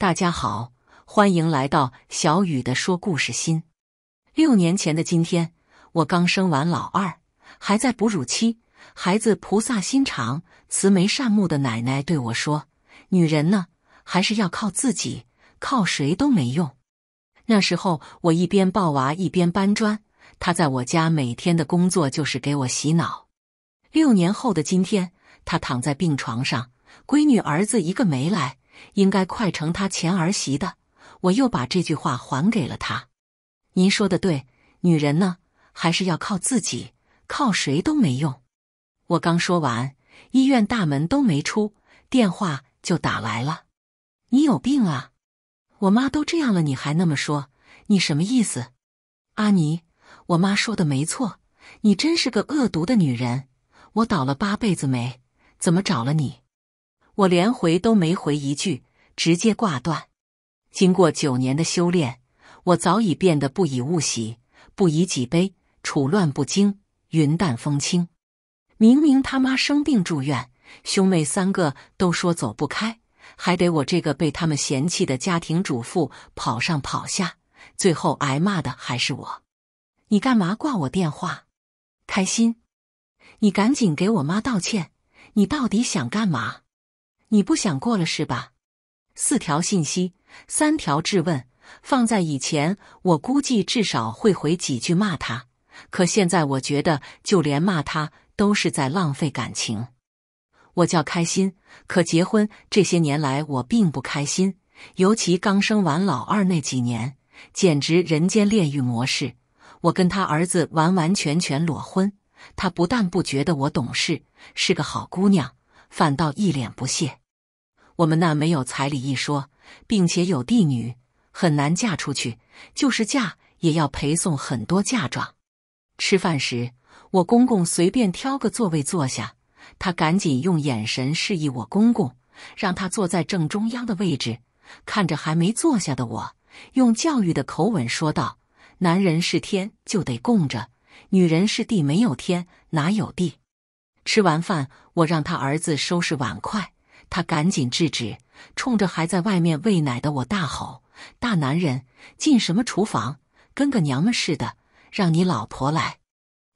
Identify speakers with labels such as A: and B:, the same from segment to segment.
A: 大家好，欢迎来到小雨的说故事心。六年前的今天，我刚生完老二，还在哺乳期。孩子菩萨心肠、慈眉善目的奶奶对我说：“女人呢，还是要靠自己，靠谁都没用。”那时候我一边抱娃一边搬砖，她在我家每天的工作就是给我洗脑。六年后的今天，她躺在病床上，闺女儿子一个没来。应该快成他前儿媳的，我又把这句话还给了他。您说的对，女人呢还是要靠自己，靠谁都没用。我刚说完，医院大门都没出，电话就打来了。你有病啊！我妈都这样了，你还那么说，你什么意思？阿尼，我妈说的没错，你真是个恶毒的女人。我倒了八辈子霉，怎么找了你？我连回都没回一句，直接挂断。经过九年的修炼，我早已变得不以物喜，不以己悲，处乱不惊，云淡风轻。明明他妈生病住院，兄妹三个都说走不开，还得我这个被他们嫌弃的家庭主妇跑上跑下，最后挨骂的还是我。你干嘛挂我电话？开心？你赶紧给我妈道歉！你到底想干嘛？你不想过了是吧？四条信息，三条质问，放在以前，我估计至少会回几句骂他。可现在，我觉得就连骂他都是在浪费感情。我叫开心，可结婚这些年来，我并不开心。尤其刚生完老二那几年，简直人间炼狱模式。我跟他儿子完完全全裸婚，他不但不觉得我懂事是个好姑娘，反倒一脸不屑。我们那没有彩礼一说，并且有地女很难嫁出去，就是嫁也要陪送很多嫁妆。吃饭时，我公公随便挑个座位坐下，他赶紧用眼神示意我公公，让他坐在正中央的位置。看着还没坐下的我，用教育的口吻说道：“男人是天，就得供着；女人是地，没有天哪有地。”吃完饭，我让他儿子收拾碗筷。他赶紧制止，冲着还在外面喂奶的我大吼：“大男人进什么厨房？跟个娘们似的！让你老婆来。”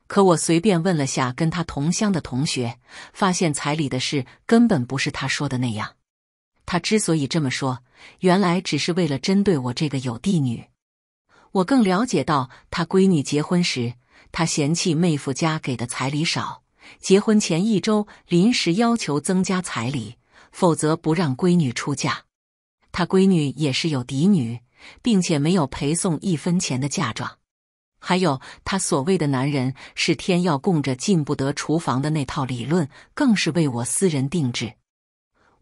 A: 可我随便问了下跟他同乡的同学，发现彩礼的事根本不是他说的那样。他之所以这么说，原来只是为了针对我这个有地女。我更了解到，他闺女结婚时，他嫌弃妹夫家给的彩礼少，结婚前一周临时要求增加彩礼。否则不让闺女出嫁，她闺女也是有嫡女，并且没有陪送一分钱的嫁妆。还有她所谓的男人是天要供着进不得厨房的那套理论，更是为我私人定制。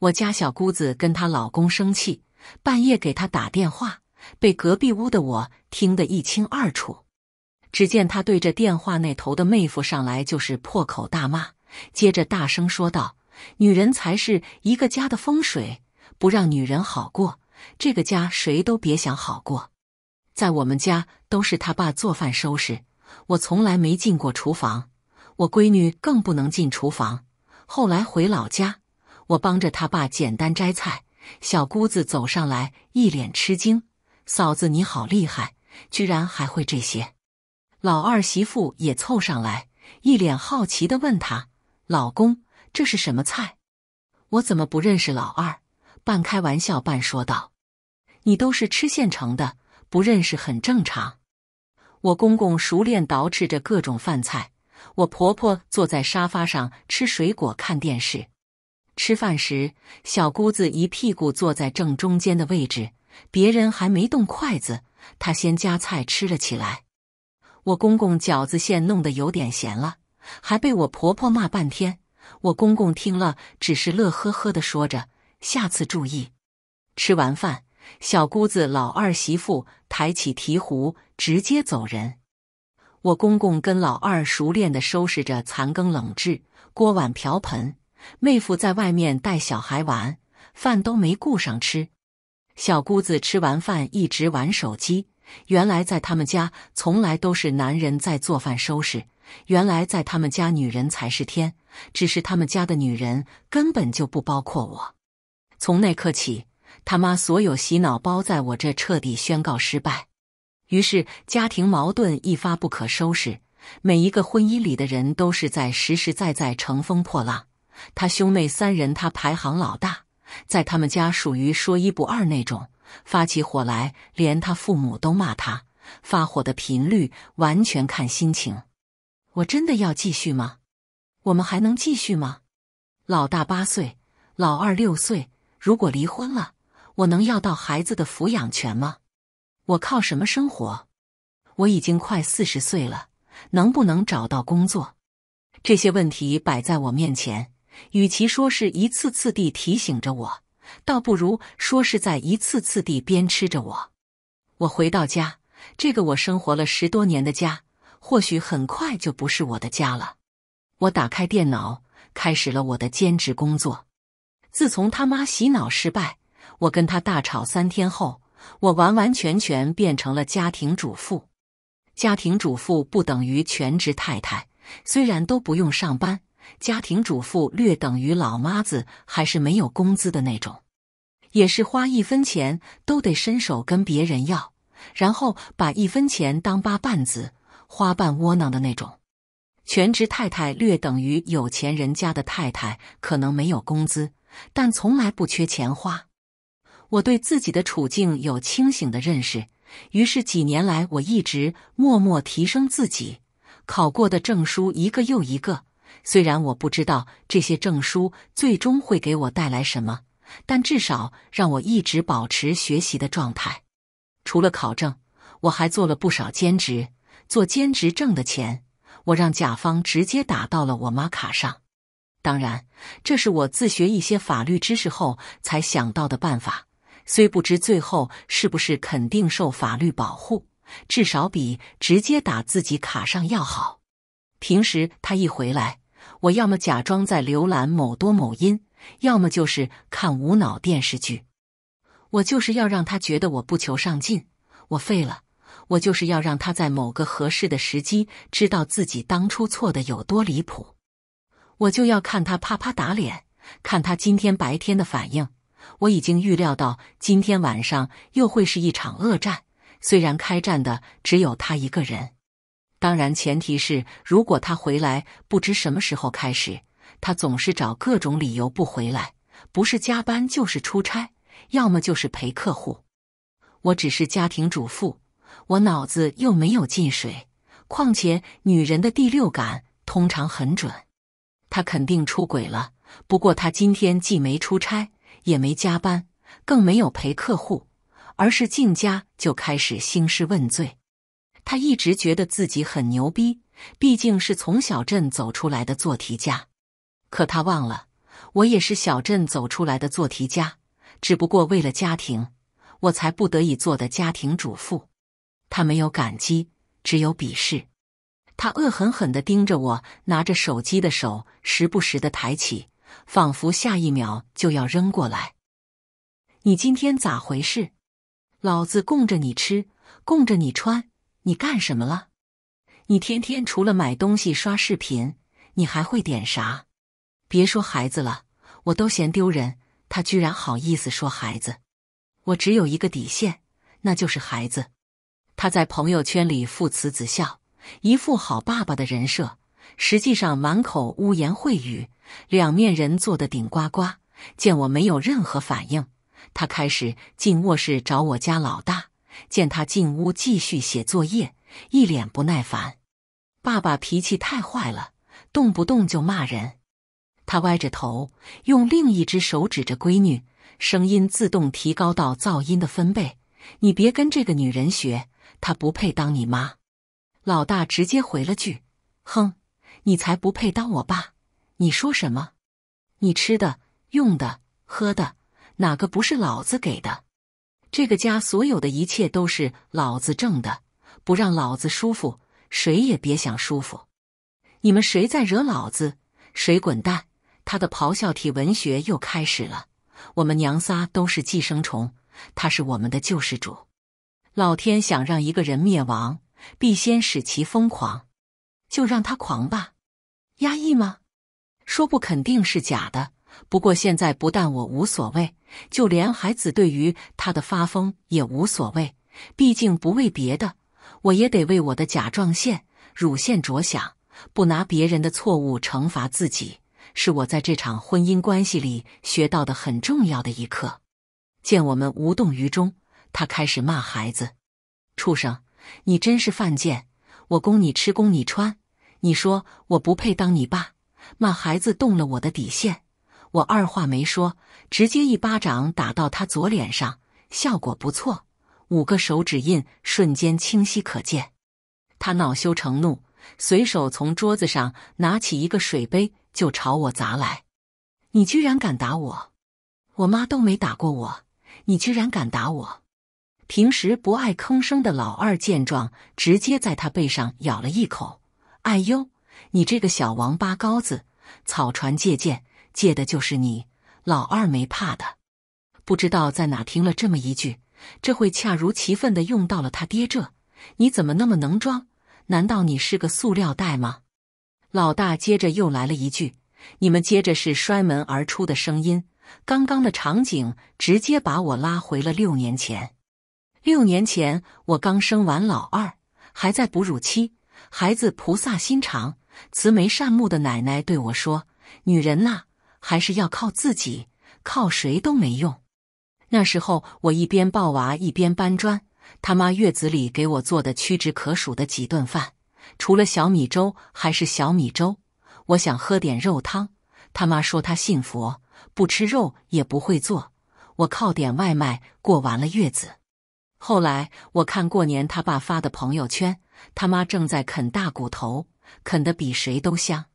A: 我家小姑子跟她老公生气，半夜给他打电话，被隔壁屋的我听得一清二楚。只见她对着电话那头的妹夫上来就是破口大骂，接着大声说道。女人才是一个家的风水，不让女人好过，这个家谁都别想好过。在我们家都是他爸做饭收拾，我从来没进过厨房，我闺女更不能进厨房。后来回老家，我帮着他爸简单摘菜，小姑子走上来一脸吃惊：“嫂子你好厉害，居然还会这些。”老二媳妇也凑上来，一脸好奇的问他：“老公。”这是什么菜？我怎么不认识老二？半开玩笑半说道：“你都是吃现成的，不认识很正常。”我公公熟练捯饬着各种饭菜，我婆婆坐在沙发上吃水果看电视。吃饭时，小姑子一屁股坐在正中间的位置，别人还没动筷子，她先夹菜吃了起来。我公公饺子馅弄得有点咸了，还被我婆婆骂半天。我公公听了，只是乐呵呵的说着：“下次注意。”吃完饭，小姑子、老二媳妇抬起提壶，直接走人。我公公跟老二熟练的收拾着残羹冷炙、锅碗瓢盆。妹夫在外面带小孩玩，饭都没顾上吃。小姑子吃完饭一直玩手机。原来在他们家，从来都是男人在做饭收拾。原来在他们家，女人才是天。只是他们家的女人根本就不包括我。从那刻起，他妈所有洗脑包在我这彻底宣告失败。于是家庭矛盾一发不可收拾。每一个婚姻里的人都是在实实在在乘风破浪。他兄妹三人，他排行老大，在他们家属于说一不二那种。发起火来，连他父母都骂他。发火的频率完全看心情。我真的要继续吗？我们还能继续吗？老大八岁，老二六岁。如果离婚了，我能要到孩子的抚养权吗？我靠什么生活？我已经快四十岁了，能不能找到工作？这些问题摆在我面前，与其说是一次次地提醒着我，倒不如说是在一次次地鞭笞着我。我回到家，这个我生活了十多年的家，或许很快就不是我的家了。我打开电脑，开始了我的兼职工作。自从他妈洗脑失败，我跟他大吵三天后，我完完全全变成了家庭主妇。家庭主妇不等于全职太太，虽然都不用上班，家庭主妇略等于老妈子，还是没有工资的那种，也是花一分钱都得伸手跟别人要，然后把一分钱当八瓣子花瓣窝囊的那种。全职太太略等于有钱人家的太太，可能没有工资，但从来不缺钱花。我对自己的处境有清醒的认识，于是几年来我一直默默提升自己，考过的证书一个又一个。虽然我不知道这些证书最终会给我带来什么，但至少让我一直保持学习的状态。除了考证，我还做了不少兼职，做兼职挣的钱。我让甲方直接打到了我妈卡上，当然，这是我自学一些法律知识后才想到的办法，虽不知最后是不是肯定受法律保护，至少比直接打自己卡上要好。平时他一回来，我要么假装在浏览某多某音，要么就是看无脑电视剧，我就是要让他觉得我不求上进，我废了。我就是要让他在某个合适的时机知道自己当初错的有多离谱，我就要看他啪啪打脸，看他今天白天的反应。我已经预料到今天晚上又会是一场恶战，虽然开战的只有他一个人。当然，前提是如果他回来，不知什么时候开始，他总是找各种理由不回来，不是加班就是出差，要么就是陪客户。我只是家庭主妇。我脑子又没有进水，况且女人的第六感通常很准，他肯定出轨了。不过他今天既没出差，也没加班，更没有陪客户，而是进家就开始兴师问罪。他一直觉得自己很牛逼，毕竟是从小镇走出来的做题家。可他忘了，我也是小镇走出来的做题家，只不过为了家庭，我才不得已做的家庭主妇。他没有感激，只有鄙视。他恶狠狠的盯着我拿着手机的手，时不时的抬起，仿佛下一秒就要扔过来。你今天咋回事？老子供着你吃，供着你穿，你干什么了？你天天除了买东西、刷视频，你还会点啥？别说孩子了，我都嫌丢人。他居然好意思说孩子？我只有一个底线，那就是孩子。他在朋友圈里父慈子孝，一副好爸爸的人设，实际上满口污言秽语，两面人做的顶呱呱。见我没有任何反应，他开始进卧室找我家老大。见他进屋继续写作业，一脸不耐烦。爸爸脾气太坏了，动不动就骂人。他歪着头，用另一只手指着闺女，声音自动提高到噪音的分贝：“你别跟这个女人学。”他不配当你妈，老大直接回了句：“哼，你才不配当我爸！你说什么？你吃的、用的、喝的，哪个不是老子给的？这个家所有的一切都是老子挣的，不让老子舒服，谁也别想舒服！你们谁再惹老子，谁滚蛋！”他的咆哮体文学又开始了：“我们娘仨都是寄生虫，他是我们的救世主。”老天想让一个人灭亡，必先使其疯狂，就让他狂吧。压抑吗？说不肯定是假的。不过现在不但我无所谓，就连孩子对于他的发疯也无所谓。毕竟不为别的，我也得为我的甲状腺、乳腺着想。不拿别人的错误惩罚自己，是我在这场婚姻关系里学到的很重要的一课。见我们无动于衷。他开始骂孩子：“畜生，你真是犯贱！我供你吃，供你穿，你说我不配当你爸？”骂孩子动了我的底线，我二话没说，直接一巴掌打到他左脸上，效果不错，五个手指印瞬间清晰可见。他恼羞成怒，随手从桌子上拿起一个水杯就朝我砸来：“你居然敢打我！我妈都没打过我，你居然敢打我！”平时不爱吭声的老二见状，直接在他背上咬了一口。“哎呦，你这个小王八羔子！”草船借箭，借的就是你。老二没怕的，不知道在哪听了这么一句，这会恰如其分的用到了他爹这。你怎么那么能装？难道你是个塑料袋吗？老大接着又来了一句：“你们接着是摔门而出的声音。”刚刚的场景直接把我拉回了六年前。六年前，我刚生完老二，还在哺乳期。孩子菩萨心肠、慈眉善目的奶奶对我说：“女人呐，还是要靠自己，靠谁都没用。”那时候，我一边抱娃一边搬砖。他妈月子里给我做的屈指可数的几顿饭，除了小米粥还是小米粥。我想喝点肉汤，他妈说她信佛，不吃肉也不会做。我靠点外卖过完了月子。后来我看过年他爸发的朋友圈，他妈正在啃大骨头，啃得比谁都香。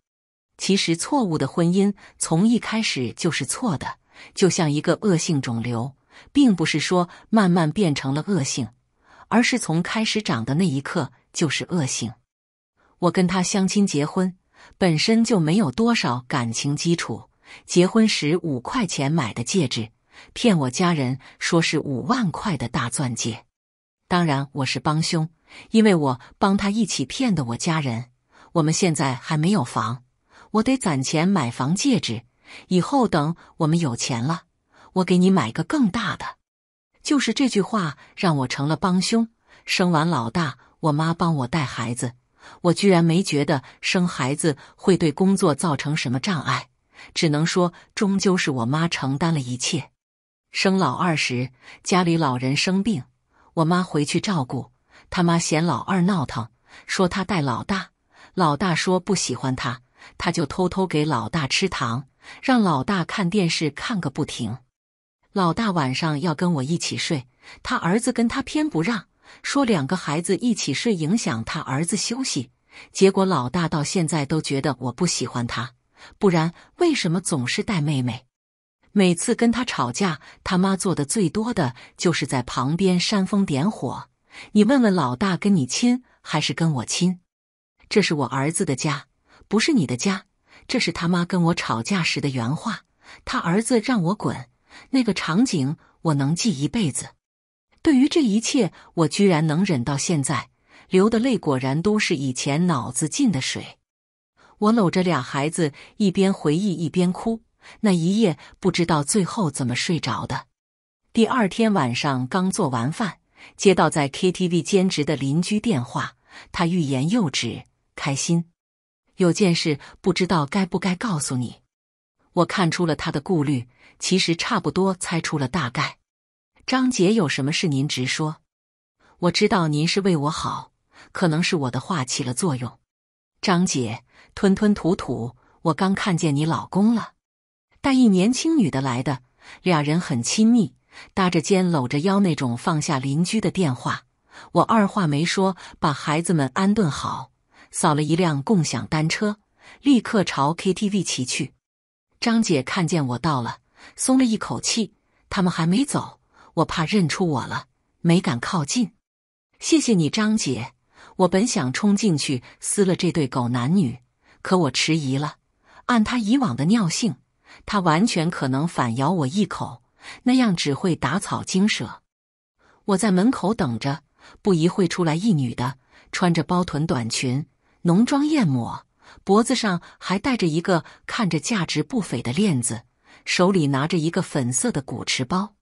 A: 其实错误的婚姻从一开始就是错的，就像一个恶性肿瘤，并不是说慢慢变成了恶性，而是从开始长的那一刻就是恶性。我跟他相亲结婚，本身就没有多少感情基础，结婚时五块钱买的戒指。骗我家人说是五万块的大钻戒，当然我是帮凶，因为我帮他一起骗的我家人。我们现在还没有房，我得攒钱买房戒指。以后等我们有钱了，我给你买个更大的。就是这句话让我成了帮凶。生完老大，我妈帮我带孩子，我居然没觉得生孩子会对工作造成什么障碍，只能说终究是我妈承担了一切。生老二时，家里老人生病，我妈回去照顾。他妈嫌老二闹腾，说他带老大。老大说不喜欢他，他就偷偷给老大吃糖，让老大看电视看个不停。老大晚上要跟我一起睡，他儿子跟他偏不让，说两个孩子一起睡影响他儿子休息。结果老大到现在都觉得我不喜欢他，不然为什么总是带妹妹？每次跟他吵架，他妈做的最多的就是在旁边煽风点火。你问问老大，跟你亲还是跟我亲？这是我儿子的家，不是你的家。这是他妈跟我吵架时的原话。他儿子让我滚，那个场景我能记一辈子。对于这一切，我居然能忍到现在，流的泪果然都是以前脑子进的水。我搂着俩孩子，一边回忆一边哭。那一夜不知道最后怎么睡着的。第二天晚上刚做完饭，接到在 KTV 兼职的邻居电话，他欲言又止，开心。有件事不知道该不该告诉你，我看出了他的顾虑，其实差不多猜出了大概。张姐有什么事您直说，我知道您是为我好，可能是我的话起了作用。张姐吞吞吐吐，我刚看见你老公了。带一年轻女的来的，俩人很亲密，搭着肩搂着腰那种。放下邻居的电话，我二话没说，把孩子们安顿好，扫了一辆共享单车，立刻朝 KTV 骑去。张姐看见我到了，松了一口气，他们还没走，我怕认出我了，没敢靠近。谢谢你，张姐。我本想冲进去撕了这对狗男女，可我迟疑了，按他以往的尿性。他完全可能反咬我一口，那样只会打草惊蛇。我在门口等着，不一会出来一女的，穿着包臀短裙，浓妆艳抹，脖子上还戴着一个看着价值不菲的链子，手里拿着一个粉色的古驰包。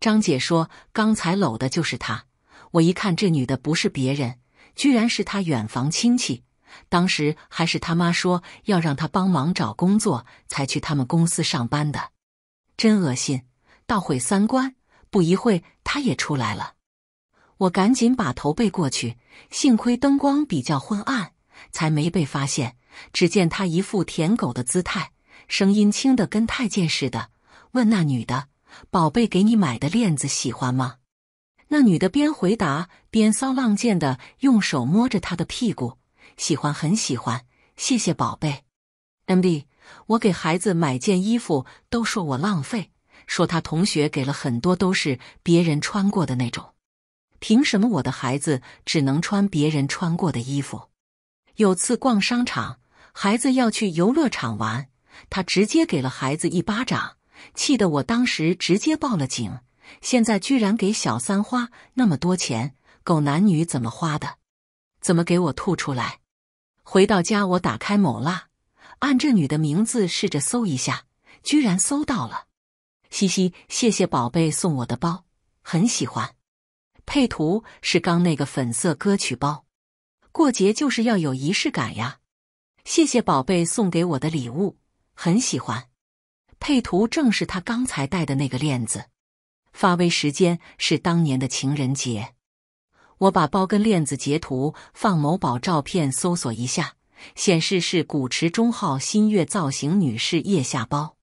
A: 张姐说刚才搂的就是她。我一看，这女的不是别人，居然是她远房亲戚。当时还是他妈说要让他帮忙找工作，才去他们公司上班的，真恶心，倒毁三观。不一会他也出来了，我赶紧把头背过去，幸亏灯光比较昏暗，才没被发现。只见他一副舔狗的姿态，声音轻的跟太监似的，问那女的：“宝贝，给你买的链子喜欢吗？”那女的边回答边骚浪贱的用手摸着他的屁股。喜欢很喜欢，谢谢宝贝，M D。我给孩子买件衣服都说我浪费，说他同学给了很多都是别人穿过的那种，凭什么我的孩子只能穿别人穿过的衣服？有次逛商场，孩子要去游乐场玩，他直接给了孩子一巴掌，气得我当时直接报了警。现在居然给小三花那么多钱，狗男女怎么花的？怎么给我吐出来？回到家，我打开某辣，按这女的名字试着搜一下，居然搜到了，嘻嘻，谢谢宝贝送我的包，很喜欢。配图是刚那个粉色歌曲包，过节就是要有仪式感呀。谢谢宝贝送给我的礼物，很喜欢。配图正是他刚才戴的那个链子，发微时间是当年的情人节。我把包跟链子截图放某宝照片搜索一下，显示是古驰中号新月造型女士腋下包，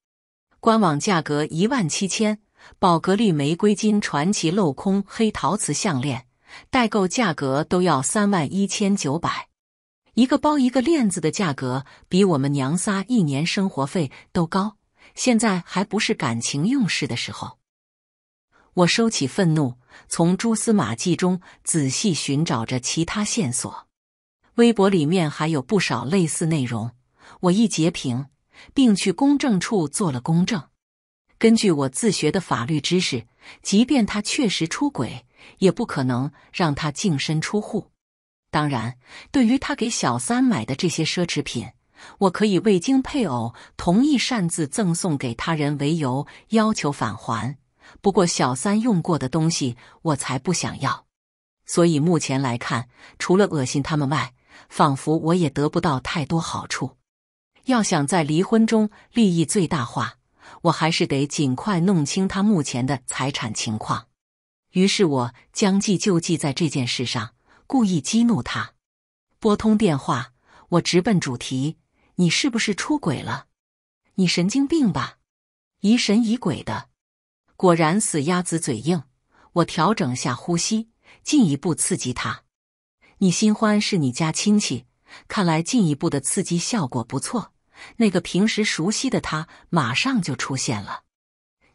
A: 官网价格一万七千，宝格丽玫瑰金传奇镂空黑陶瓷项链，代购价格都要三万一千九百，一个包一个链子的价格比我们娘仨一年生活费都高，现在还不是感情用事的时候，我收起愤怒。从蛛丝马迹中仔细寻找着其他线索。微博里面还有不少类似内容。我一截屏，并去公证处做了公证。根据我自学的法律知识，即便他确实出轨，也不可能让他净身出户。当然，对于他给小三买的这些奢侈品，我可以未经配偶同意擅自赠送给他人为由，要求返还。不过，小三用过的东西我才不想要，所以目前来看，除了恶心他们外，仿佛我也得不到太多好处。要想在离婚中利益最大化，我还是得尽快弄清他目前的财产情况。于是我将计就计，在这件事上故意激怒他。拨通电话，我直奔主题：“你是不是出轨了？你神经病吧？疑神疑鬼的。”果然死鸭子嘴硬。我调整下呼吸，进一步刺激他。你新欢是你家亲戚，看来进一步的刺激效果不错。那个平时熟悉的他马上就出现了。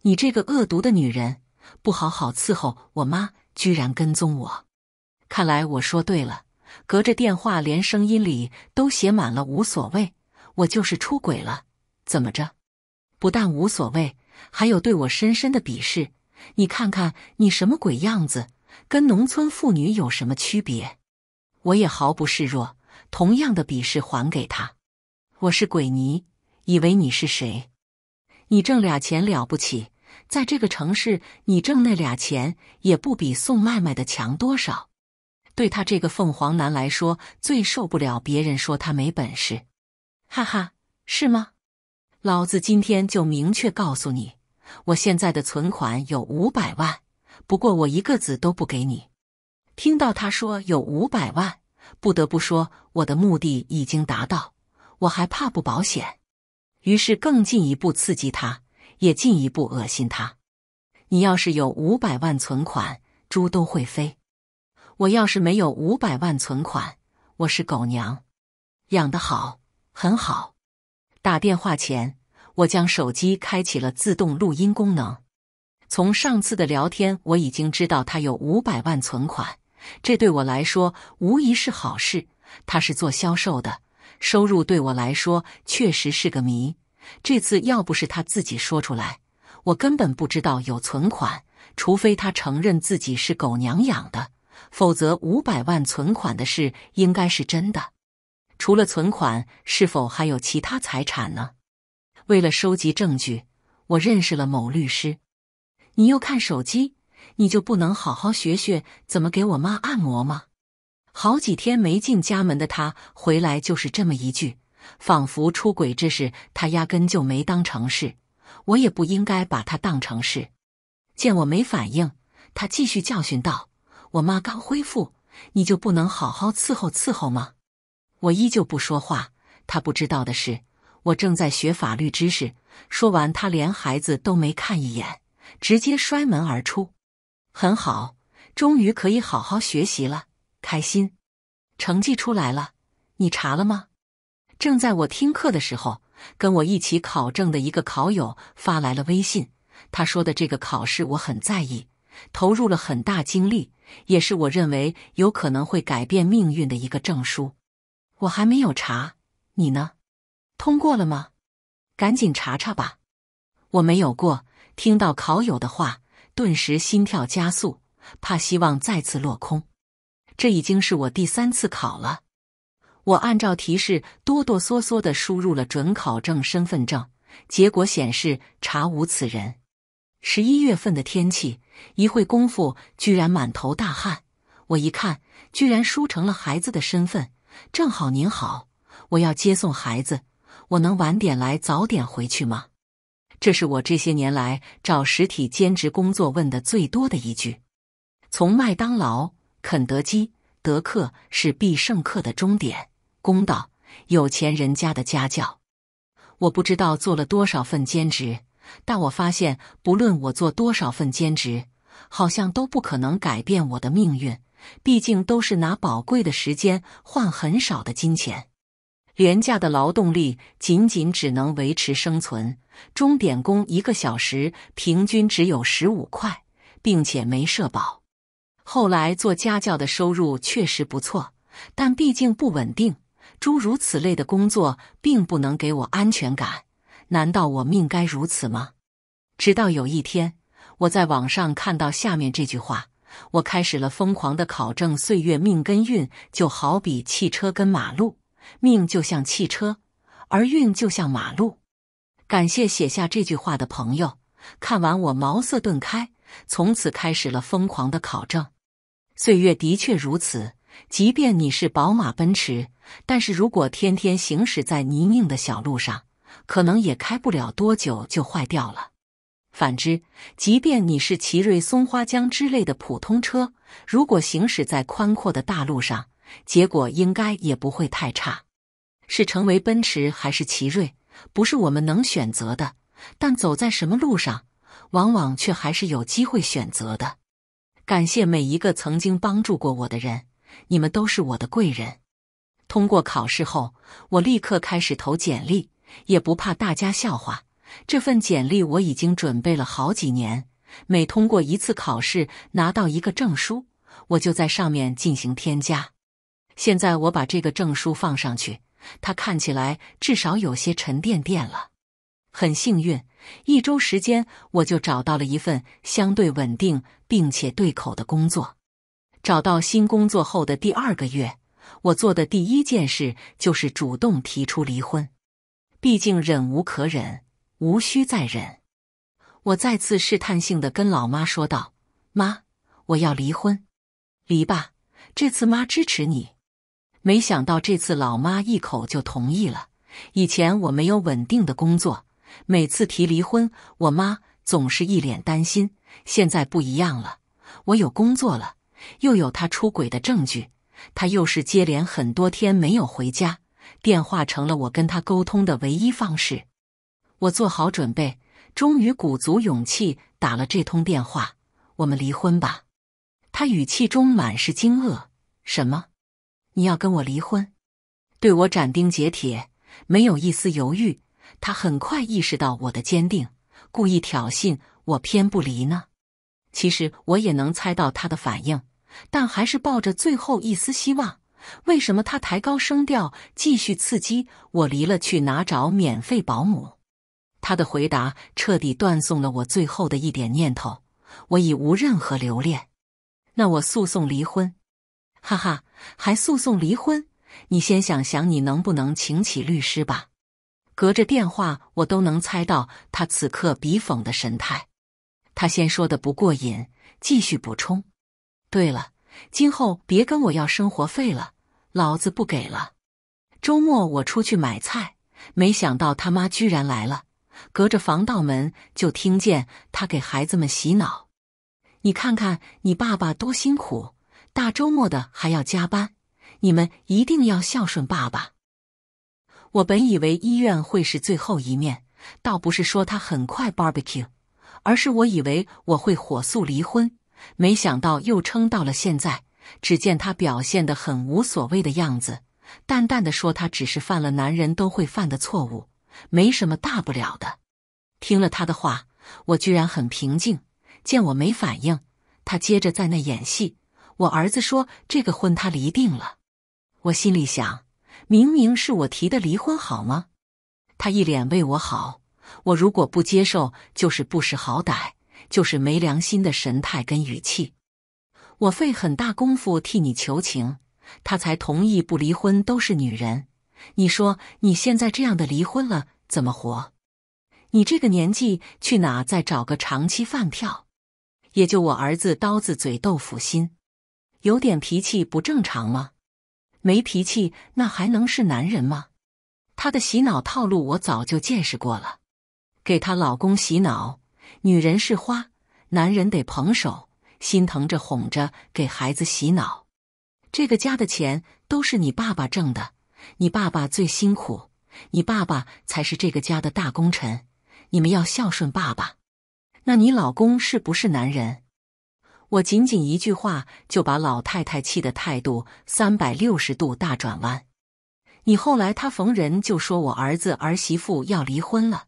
A: 你这个恶毒的女人，不好好伺候我妈，居然跟踪我。看来我说对了。隔着电话，连声音里都写满了无所谓。我就是出轨了，怎么着？不但无所谓。还有对我深深的鄙视，你看看你什么鬼样子，跟农村妇女有什么区别？我也毫不示弱，同样的鄙视还给他。我是鬼泥，以为你是谁？你挣俩钱了不起？在这个城市，你挣那俩钱也不比送外卖的强多少。对他这个凤凰男来说，最受不了别人说他没本事。哈哈，是吗？老子今天就明确告诉你，我现在的存款有五百万，不过我一个子都不给你。听到他说有五百万，不得不说我的目的已经达到，我还怕不保险？于是更进一步刺激他，也进一步恶心他。你要是有五百万存款，猪都会飞；我要是没有五百万存款，我是狗娘养的好，很好。打电话前。我将手机开启了自动录音功能。从上次的聊天，我已经知道他有五百万存款，这对我来说无疑是好事。他是做销售的，收入对我来说确实是个谜。这次要不是他自己说出来，我根本不知道有存款。除非他承认自己是狗娘养的，否则五百万存款的事应该是真的。除了存款，是否还有其他财产呢？为了收集证据，我认识了某律师。你又看手机，你就不能好好学学怎么给我妈按摩吗？好几天没进家门的他回来就是这么一句，仿佛出轨这事他压根就没当成事。我也不应该把他当成事。见我没反应，他继续教训道：“我妈刚恢复，你就不能好好伺候伺候吗？”我依旧不说话。他不知道的是。我正在学法律知识。说完，他连孩子都没看一眼，直接摔门而出。很好，终于可以好好学习了，开心。成绩出来了，你查了吗？正在我听课的时候，跟我一起考证的一个考友发来了微信。他说的这个考试我很在意，投入了很大精力，也是我认为有可能会改变命运的一个证书。我还没有查，你呢？通过了吗？赶紧查查吧！我没有过，听到考友的话，顿时心跳加速，怕希望再次落空。这已经是我第三次考了。我按照提示哆哆嗦嗦的输入了准考证、身份证，结果显示查无此人。十一月份的天气，一会功夫居然满头大汗。我一看，居然输成了孩子的身份。正好您好，我要接送孩子。我能晚点来，早点回去吗？这是我这些年来找实体兼职工作问的最多的一句。从麦当劳、肯德基、德克，是必胜客的终点，公道，有钱人家的家教。我不知道做了多少份兼职，但我发现，不论我做多少份兼职，好像都不可能改变我的命运。毕竟都是拿宝贵的时间换很少的金钱。廉价的劳动力仅仅只能维持生存，钟点工一个小时平均只有十五块，并且没社保。后来做家教的收入确实不错，但毕竟不稳定。诸如此类的工作并不能给我安全感。难道我命该如此吗？直到有一天，我在网上看到下面这句话，我开始了疯狂的考证：岁月、命根、运，就好比汽车跟马路。命就像汽车，而运就像马路。感谢写下这句话的朋友，看完我茅塞顿开，从此开始了疯狂的考证。岁月的确如此，即便你是宝马奔驰，但是如果天天行驶在泥泞的小路上，可能也开不了多久就坏掉了。反之，即便你是奇瑞、松花江之类的普通车，如果行驶在宽阔的大路上，结果应该也不会太差，是成为奔驰还是奇瑞，不是我们能选择的。但走在什么路上，往往却还是有机会选择的。感谢每一个曾经帮助过我的人，你们都是我的贵人。通过考试后，我立刻开始投简历，也不怕大家笑话。这份简历我已经准备了好几年，每通过一次考试，拿到一个证书，我就在上面进行添加。现在我把这个证书放上去，它看起来至少有些沉甸甸了。很幸运，一周时间我就找到了一份相对稳定并且对口的工作。找到新工作后的第二个月，我做的第一件事就是主动提出离婚。毕竟忍无可忍，无需再忍。我再次试探性的跟老妈说道：“妈，我要离婚，离吧，这次妈支持你。”没想到这次老妈一口就同意了。以前我没有稳定的工作，每次提离婚，我妈总是一脸担心。现在不一样了，我有工作了，又有他出轨的证据，他又是接连很多天没有回家，电话成了我跟他沟通的唯一方式。我做好准备，终于鼓足勇气打了这通电话：“我们离婚吧。”他语气中满是惊愕：“什么？”你要跟我离婚，对我斩钉截铁，没有一丝犹豫。他很快意识到我的坚定，故意挑衅我偏不离呢。其实我也能猜到他的反应，但还是抱着最后一丝希望。为什么他抬高声调，继续刺激我？离了去哪找免费保姆？他的回答彻底断送了我最后的一点念头。我已无任何留恋，那我诉讼离婚。哈哈，还诉讼离婚？你先想想，你能不能请起律师吧？隔着电话，我都能猜到他此刻笔讽的神态。他先说的不过瘾，继续补充。对了，今后别跟我要生活费了，老子不给了。周末我出去买菜，没想到他妈居然来了，隔着防盗门就听见他给孩子们洗脑。你看看，你爸爸多辛苦。大周末的还要加班，你们一定要孝顺爸爸。我本以为医院会是最后一面，倒不是说他很快 barbecue，而是我以为我会火速离婚。没想到又撑到了现在。只见他表现得很无所谓的样子，淡淡的说：“他只是犯了男人都会犯的错误，没什么大不了的。”听了他的话，我居然很平静。见我没反应，他接着在那演戏。我儿子说这个婚他离定了，我心里想，明明是我提的离婚好吗？他一脸为我好，我如果不接受，就是不识好歹，就是没良心的神态跟语气。我费很大功夫替你求情，他才同意不离婚。都是女人，你说你现在这样的离婚了怎么活？你这个年纪去哪再找个长期饭票？也就我儿子刀子嘴豆腐心。有点脾气不正常吗？没脾气那还能是男人吗？她的洗脑套路我早就见识过了。给她老公洗脑，女人是花，男人得捧手，心疼着哄着，给孩子洗脑。这个家的钱都是你爸爸挣的，你爸爸最辛苦，你爸爸才是这个家的大功臣，你们要孝顺爸爸。那你老公是不是男人？我仅仅一句话就把老太太气的态度三百六十度大转弯。你后来，她逢人就说我儿子儿媳妇要离婚了，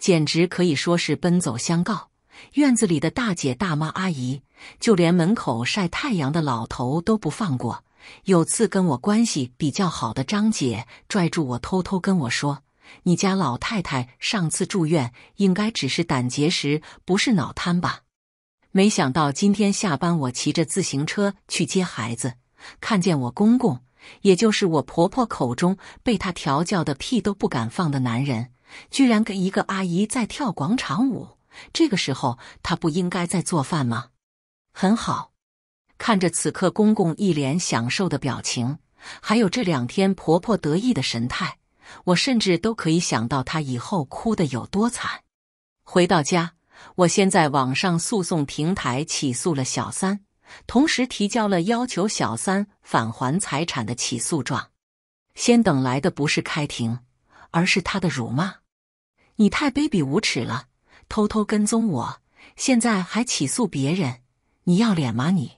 A: 简直可以说是奔走相告。院子里的大姐大妈阿姨，就连门口晒太阳的老头都不放过。有次跟我关系比较好的张姐拽住我，偷偷跟我说：“你家老太太上次住院，应该只是胆结石，不是脑瘫吧？”没想到今天下班，我骑着自行车去接孩子，看见我公公，也就是我婆婆口中被她调教的屁都不敢放的男人，居然跟一个阿姨在跳广场舞。这个时候他不应该在做饭吗？很好，看着此刻公公一脸享受的表情，还有这两天婆婆得意的神态，我甚至都可以想到他以后哭的有多惨。回到家。我先在网上诉讼平台起诉了小三，同时提交了要求小三返还财产的起诉状。先等来的不是开庭，而是他的辱骂：“你太卑鄙无耻了，偷偷跟踪我，现在还起诉别人，你要脸吗你？”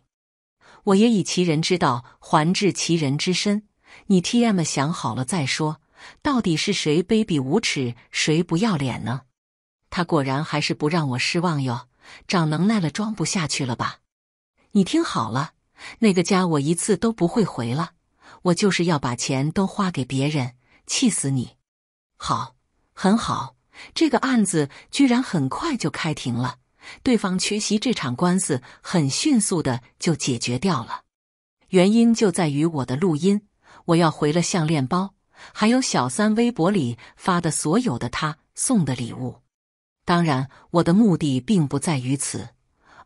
A: 我也以其人之道还治其人之身，你 TM 想好了再说，到底是谁卑鄙无耻，谁不要脸呢？他果然还是不让我失望哟，长能耐了，装不下去了吧？你听好了，那个家我一次都不会回了，我就是要把钱都花给别人，气死你！好，很好，这个案子居然很快就开庭了，对方缺席这场官司，很迅速的就解决掉了。原因就在于我的录音，我要回了项链包，还有小三微博里发的所有的他送的礼物。当然，我的目的并不在于此，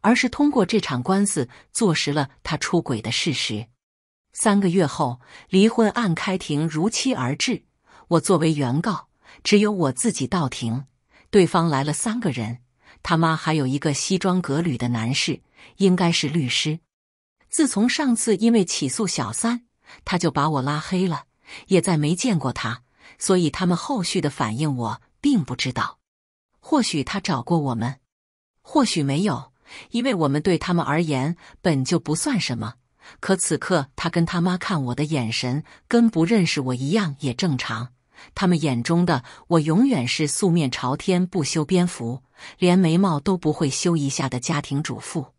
A: 而是通过这场官司坐实了他出轨的事实。三个月后，离婚案开庭如期而至。我作为原告，只有我自己到庭，对方来了三个人，他妈还有一个西装革履的男士，应该是律师。自从上次因为起诉小三，他就把我拉黑了，也再没见过他，所以他们后续的反应我并不知道。或许他找过我们，或许没有，因为我们对他们而言本就不算什么。可此刻他跟他妈看我的眼神跟不认识我一样，也正常。他们眼中的我永远是素面朝天、不修边幅，连眉毛都不会修一下的家庭主妇，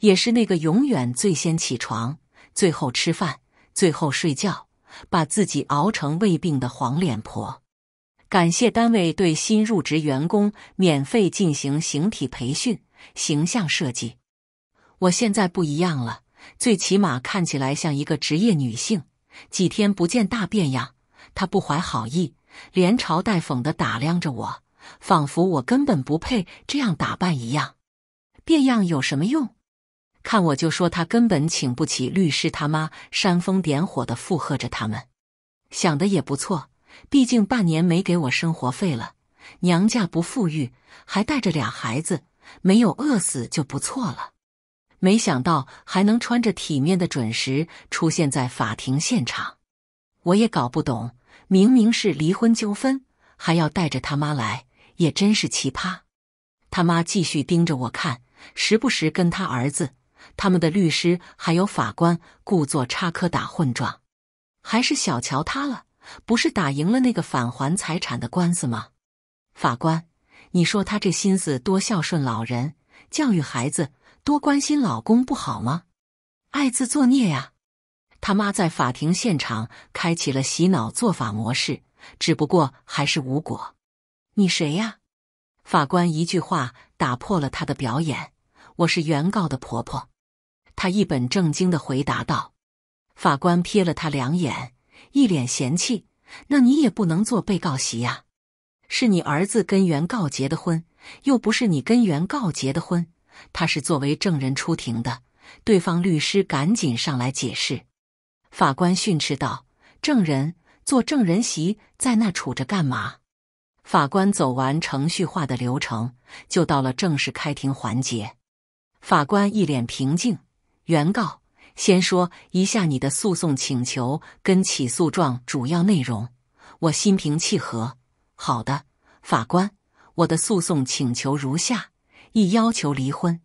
A: 也是那个永远最先起床、最后吃饭、最后睡觉，把自己熬成胃病的黄脸婆。感谢单位对新入职员工免费进行形体培训、形象设计。我现在不一样了，最起码看起来像一个职业女性。几天不见大变样，他不怀好意，连嘲带讽的打量着我，仿佛我根本不配这样打扮一样。变样有什么用？看我就说他根本请不起律师，他妈煽风点火的附和着他们，想的也不错。毕竟半年没给我生活费了，娘家不富裕，还带着俩孩子，没有饿死就不错了。没想到还能穿着体面的，准时出现在法庭现场。我也搞不懂，明明是离婚纠纷，还要带着他妈来，也真是奇葩。他妈继续盯着我看，时不时跟他儿子、他们的律师还有法官故作插科打诨状，还是小瞧他了。不是打赢了那个返还财产的官司吗？法官，你说他这心思多孝顺老人、教育孩子、多关心老公，不好吗？爱字作孽呀！他妈在法庭现场开启了洗脑做法模式，只不过还是无果。你谁呀？法官一句话打破了他的表演。我是原告的婆婆。她一本正经地回答道。法官瞥了她两眼。一脸嫌弃，那你也不能做被告席呀！是你儿子跟原告结的婚，又不是你跟原告结的婚。他是作为证人出庭的。对方律师赶紧上来解释。法官训斥道：“证人，做证人席在那杵着干嘛？”法官走完程序化的流程，就到了正式开庭环节。法官一脸平静，原告。先说一下你的诉讼请求跟起诉状主要内容。我心平气和。好的，法官，我的诉讼请求如下：一、要求离婚；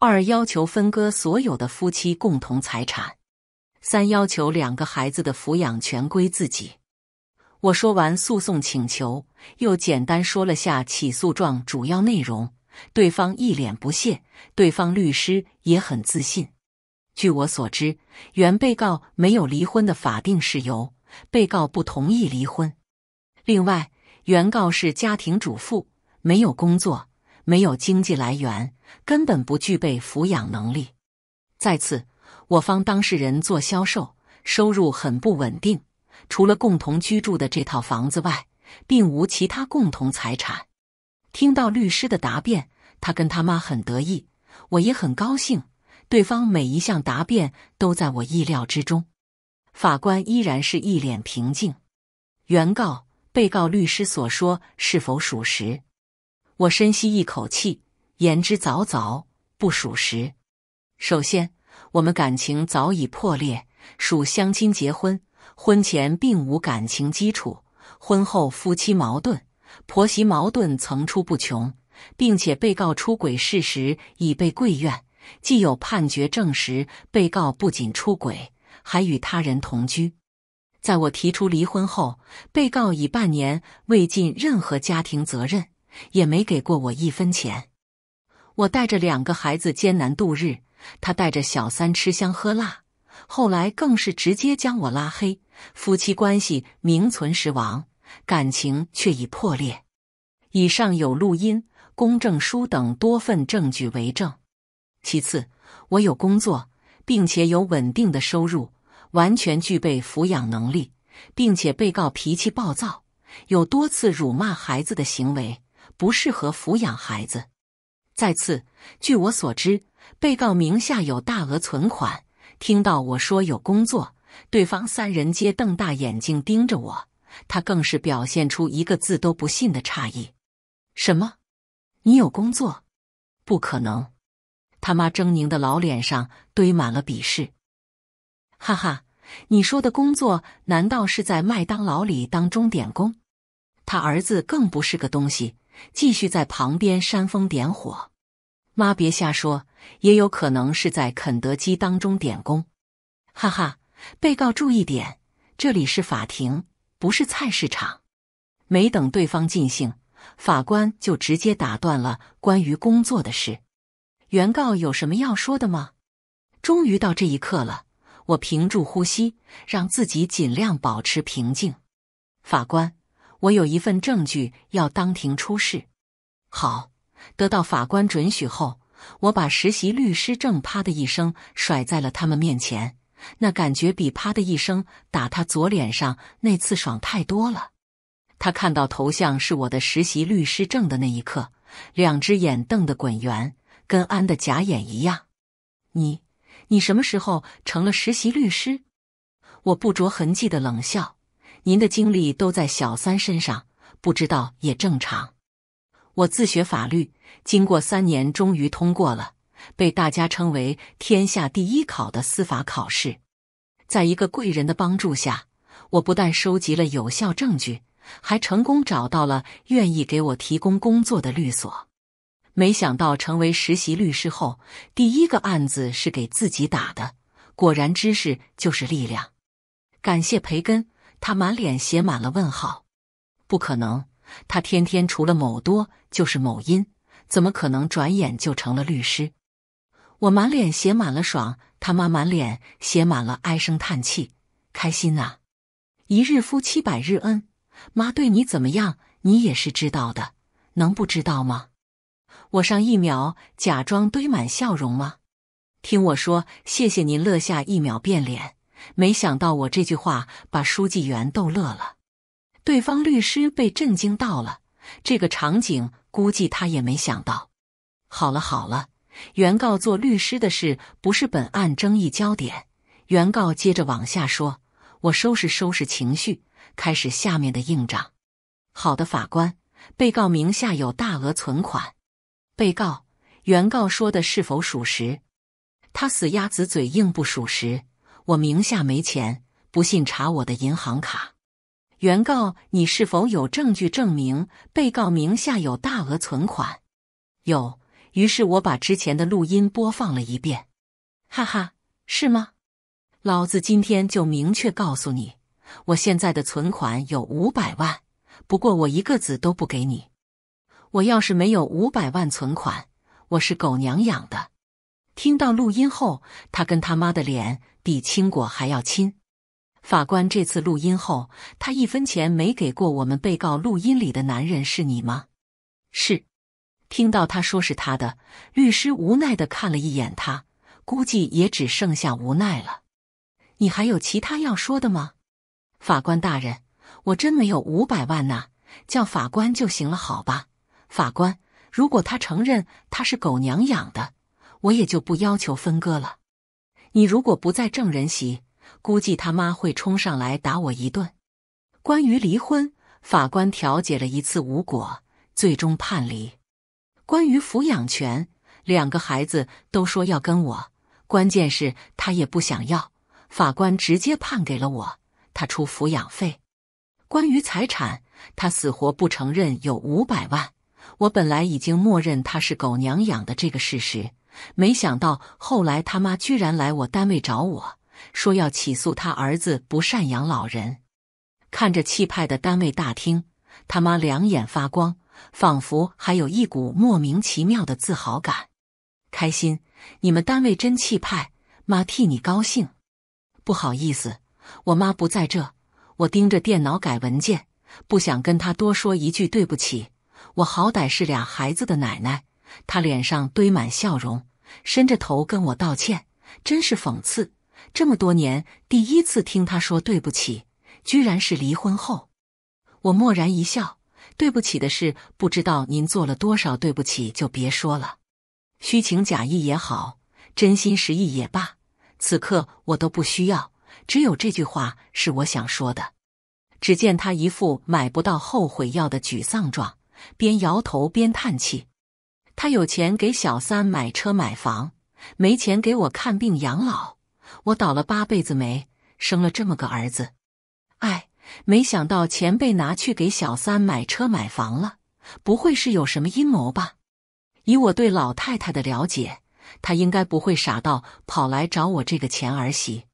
A: 二、要求分割所有的夫妻共同财产；三、要求两个孩子的抚养权归自己。我说完诉讼请求，又简单说了下起诉状主要内容。对方一脸不屑，对方律师也很自信。据我所知，原被告没有离婚的法定事由，被告不同意离婚。另外，原告是家庭主妇，没有工作，没有经济来源，根本不具备抚养能力。再次，我方当事人做销售，收入很不稳定，除了共同居住的这套房子外，并无其他共同财产。听到律师的答辩，他跟他妈很得意，我也很高兴。对方每一项答辩都在我意料之中，法官依然是一脸平静。原告、被告律师所说是否属实？我深吸一口气，言之凿凿，不属实。首先，我们感情早已破裂，属相亲结婚，婚前并无感情基础，婚后夫妻矛盾、婆媳矛盾层出不穷，并且被告出轨事实已被贵院。既有判决证实，被告不仅出轨，还与他人同居。在我提出离婚后，被告已半年未尽任何家庭责任，也没给过我一分钱。我带着两个孩子艰难度日，他带着小三吃香喝辣。后来更是直接将我拉黑，夫妻关系名存实亡，感情却已破裂。以上有录音、公证书等多份证据为证。其次，我有工作，并且有稳定的收入，完全具备抚养能力，并且被告脾气暴躁，有多次辱骂孩子的行为，不适合抚养孩子。再次，据我所知，被告名下有大额存款。听到我说有工作，对方三人皆瞪大眼睛盯着我，他更是表现出一个字都不信的诧异：“什么？你有工作？不可能！”他妈狰狞的老脸上堆满了鄙视，哈哈！你说的工作难道是在麦当劳里当钟点工？他儿子更不是个东西，继续在旁边煽风点火。妈，别瞎说，也有可能是在肯德基当钟点工。哈哈！被告注意点，这里是法庭，不是菜市场。没等对方尽兴，法官就直接打断了关于工作的事。原告有什么要说的吗？终于到这一刻了，我屏住呼吸，让自己尽量保持平静。法官，我有一份证据要当庭出示。好，得到法官准许后，我把实习律师证啪的一声甩在了他们面前。那感觉比啪的一声打他左脸上那次爽太多了。他看到头像是我的实习律师证的那一刻，两只眼瞪得滚圆。跟安的假眼一样，你，你什么时候成了实习律师？我不着痕迹的冷笑。您的精力都在小三身上，不知道也正常。我自学法律，经过三年，终于通过了被大家称为“天下第一考”的司法考试。在一个贵人的帮助下，我不但收集了有效证据，还成功找到了愿意给我提供工作的律所。没想到成为实习律师后，第一个案子是给自己打的。果然，知识就是力量。感谢培根，他满脸写满了问号。不可能，他天天除了某多就是某音，怎么可能转眼就成了律师？我满脸写满了爽，他妈满脸写满了唉声叹气，开心啊！一日夫妻百日恩，妈对你怎么样，你也是知道的，能不知道吗？我上一秒假装堆满笑容吗？听我说，谢谢您乐下一秒变脸，没想到我这句话把书记员逗乐了。对方律师被震惊到了，这个场景估计他也没想到。好了好了，原告做律师的事不是本案争议焦点。原告接着往下说，我收拾收拾情绪，开始下面的硬仗。好的，法官，被告名下有大额存款。被告，原告说的是否属实？他死鸭子嘴硬，不属实。我名下没钱，不信查我的银行卡。原告，你是否有证据证明被告名下有大额存款？有。于是我把之前的录音播放了一遍。哈哈，是吗？老子今天就明确告诉你，我现在的存款有五百万，不过我一个子都不给你。我要是没有五百万存款，我是狗娘养的！听到录音后，他跟他妈的脸比青果还要亲。法官，这次录音后，他一分钱没给过我们被告。录音里的男人是你吗？是。听到他说是他的，律师无奈的看了一眼他，估计也只剩下无奈了。你还有其他要说的吗？法官大人，我真没有五百万呐，叫法官就行了，好吧？法官，如果他承认他是狗娘养的，我也就不要求分割了。你如果不在证人席，估计他妈会冲上来打我一顿。关于离婚，法官调解了一次无果，最终判离。关于抚养权，两个孩子都说要跟我，关键是他也不想要，法官直接判给了我，他出抚养费。关于财产，他死活不承认有五百万。我本来已经默认他是狗娘养的这个事实，没想到后来他妈居然来我单位找我，说要起诉他儿子不赡养老人。看着气派的单位大厅，他妈两眼发光，仿佛还有一股莫名其妙的自豪感。开心，你们单位真气派，妈替你高兴。不好意思，我妈不在这，我盯着电脑改文件，不想跟她多说一句对不起。我好歹是俩孩子的奶奶，她脸上堆满笑容，伸着头跟我道歉，真是讽刺。这么多年，第一次听她说对不起，居然是离婚后。我默然一笑：“对不起的事，不知道您做了多少，对不起就别说了。虚情假意也好，真心实意也罢，此刻我都不需要。只有这句话是我想说的。”只见他一副买不到后悔药的沮丧状。边摇头边叹气，他有钱给小三买车买房，没钱给我看病养老。我倒了八辈子霉，生了这么个儿子。哎，没想到钱被拿去给小三买车买房了，不会是有什么阴谋吧？以我对老太太的了解，她应该不会傻到跑来找我这个前儿媳。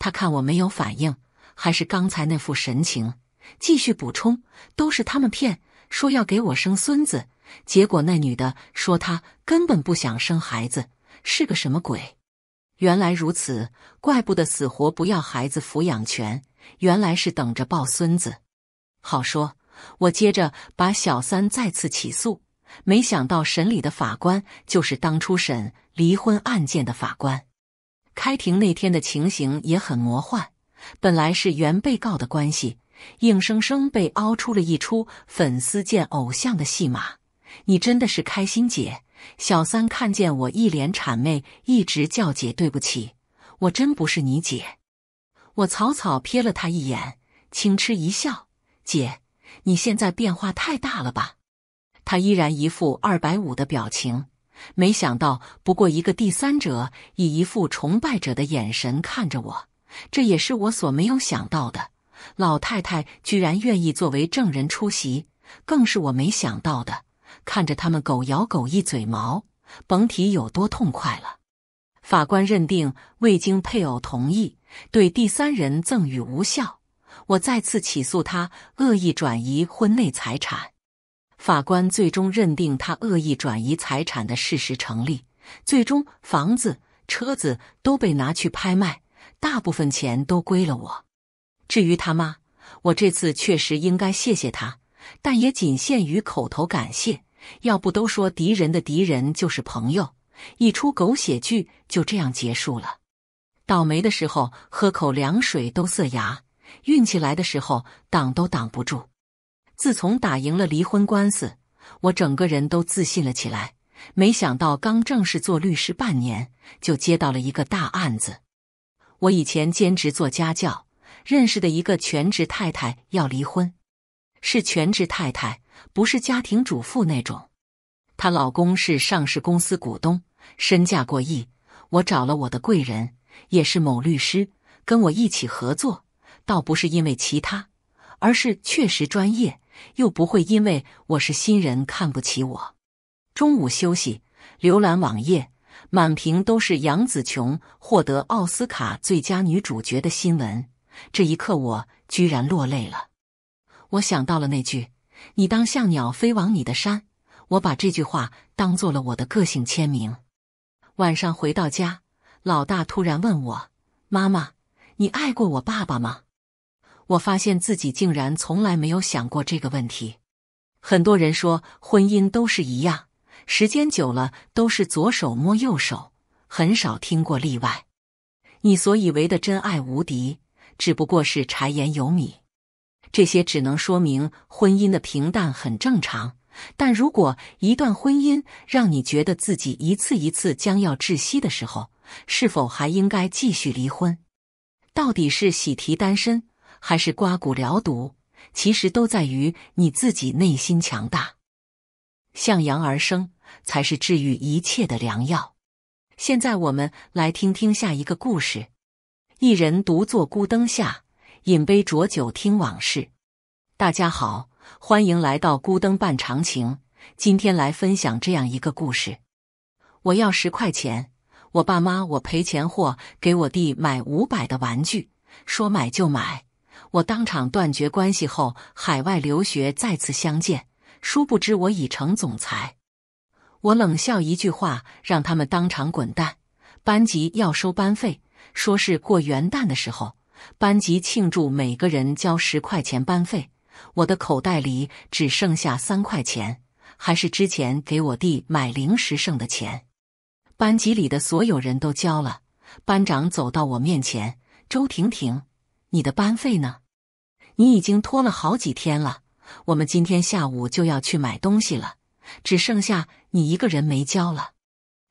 A: 他看我没有反应，还是刚才那副神情，继续补充，都是他们骗。说要给我生孙子，结果那女的说她根本不想生孩子，是个什么鬼？原来如此，怪不得死活不要孩子抚养权，原来是等着抱孙子。好说，我接着把小三再次起诉。没想到审理的法官就是当初审离婚案件的法官。开庭那天的情形也很魔幻，本来是原被告的关系。硬生生被凹出了一出粉丝见偶像的戏码，你真的是开心姐？小三看见我一脸谄媚，一直叫姐，对不起，我真不是你姐。我草草瞥了他一眼，轻嗤一笑：“姐，你现在变化太大了吧？”他依然一副二百五的表情。没想到，不过一个第三者，以一副崇拜者的眼神看着我，这也是我所没有想到的。老太太居然愿意作为证人出席，更是我没想到的。看着他们狗咬狗一嘴毛，甭提有多痛快了。法官认定未经配偶同意对第三人赠与无效，我再次起诉他恶意转移婚内财产。法官最终认定他恶意转移财产的事实成立，最终房子、车子都被拿去拍卖，大部分钱都归了我。至于他妈，我这次确实应该谢谢他，但也仅限于口头感谢。要不都说敌人的敌人就是朋友，一出狗血剧就这样结束了。倒霉的时候喝口凉水都塞牙，运气来的时候挡都挡不住。自从打赢了离婚官司，我整个人都自信了起来。没想到刚正式做律师半年，就接到了一个大案子。我以前兼职做家教。认识的一个全职太太要离婚，是全职太太，不是家庭主妇那种。她老公是上市公司股东，身价过亿。我找了我的贵人，也是某律师，跟我一起合作。倒不是因为其他，而是确实专业，又不会因为我是新人看不起我。中午休息，浏览网页，满屏都是杨紫琼获得奥斯卡最佳女主角的新闻。这一刻，我居然落泪了。我想到了那句“你当像鸟飞往你的山”，我把这句话当做了我的个性签名。晚上回到家，老大突然问我：“妈妈，你爱过我爸爸吗？”我发现自己竟然从来没有想过这个问题。很多人说婚姻都是一样，时间久了都是左手摸右手，很少听过例外。你所以为的真爱无敌。只不过是柴盐油米。这些只能说明婚姻的平淡很正常。但如果一段婚姻让你觉得自己一次一次将要窒息的时候，是否还应该继续离婚？到底是喜提单身，还是刮骨疗毒？其实都在于你自己内心强大。向阳而生，才是治愈一切的良药。现在我们来听听下一个故事。一人独坐孤灯下，饮杯浊酒听往事。大家好，欢迎来到孤灯伴长情。今天来分享这样一个故事。我要十块钱，我爸妈我赔钱货，给我弟买五百的玩具，说买就买。我当场断绝关系后，海外留学再次相见，殊不知我已成总裁。我冷笑一句话，让他们当场滚蛋。班级要收班费。说是过元旦的时候，班级庆祝，每个人交十块钱班费。我的口袋里只剩下三块钱，还是之前给我弟买零食剩的钱。班级里的所有人都交了，班长走到我面前：“周婷婷，你的班费呢？你已经拖了好几天了。我们今天下午就要去买东西了，只剩下你一个人没交了。”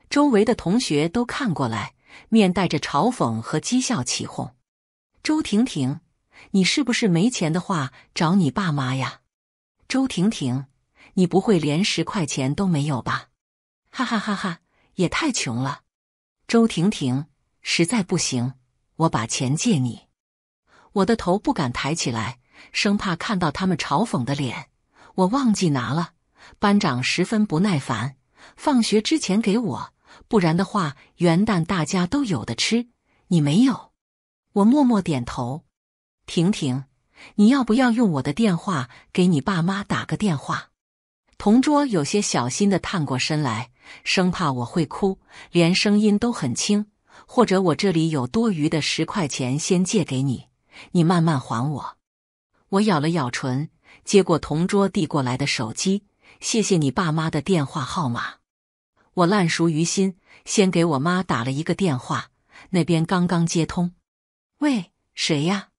A: 周围的同学都看过来。面带着嘲讽和讥笑起哄：“周婷婷，你是不是没钱的话找你爸妈呀？”“周婷婷，你不会连十块钱都没有吧？”“哈哈哈哈，也太穷了！”“周婷婷，实在不行，我把钱借你。”我的头不敢抬起来，生怕看到他们嘲讽的脸。我忘记拿了。班长十分不耐烦：“放学之前给我。”不然的话，元旦大家都有的吃，你没有。我默默点头。婷婷，你要不要用我的电话给你爸妈打个电话？同桌有些小心的探过身来，生怕我会哭，连声音都很轻。或者我这里有多余的十块钱，先借给你，你慢慢还我。我咬了咬唇，接过同桌递过来的手机，谢谢你爸妈的电话号码。我烂熟于心，先给我妈打了一个电话，那边刚刚接通。喂，谁呀？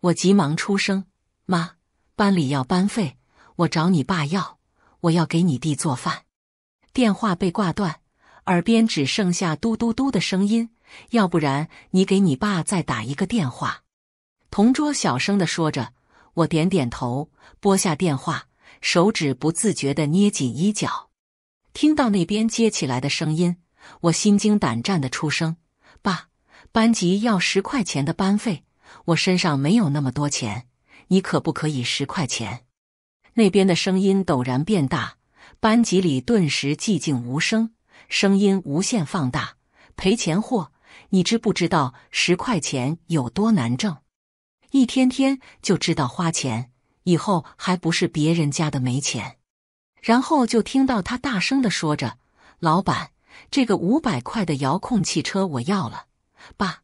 A: 我急忙出声。妈，班里要班费，我找你爸要，我要给你弟做饭。电话被挂断，耳边只剩下嘟嘟嘟的声音。要不然你给你爸再打一个电话。同桌小声的说着，我点点头，拨下电话，手指不自觉的捏紧衣角。听到那边接起来的声音，我心惊胆战的出声：“爸，班级要十块钱的班费，我身上没有那么多钱，你可不可以十块钱？”那边的声音陡然变大，班级里顿时寂静无声，声音无限放大。赔钱货，你知不知道十块钱有多难挣？一天天就知道花钱，以后还不是别人家的没钱。然后就听到他大声的说着：“老板，这个五百块的遥控汽车我要了。”爸，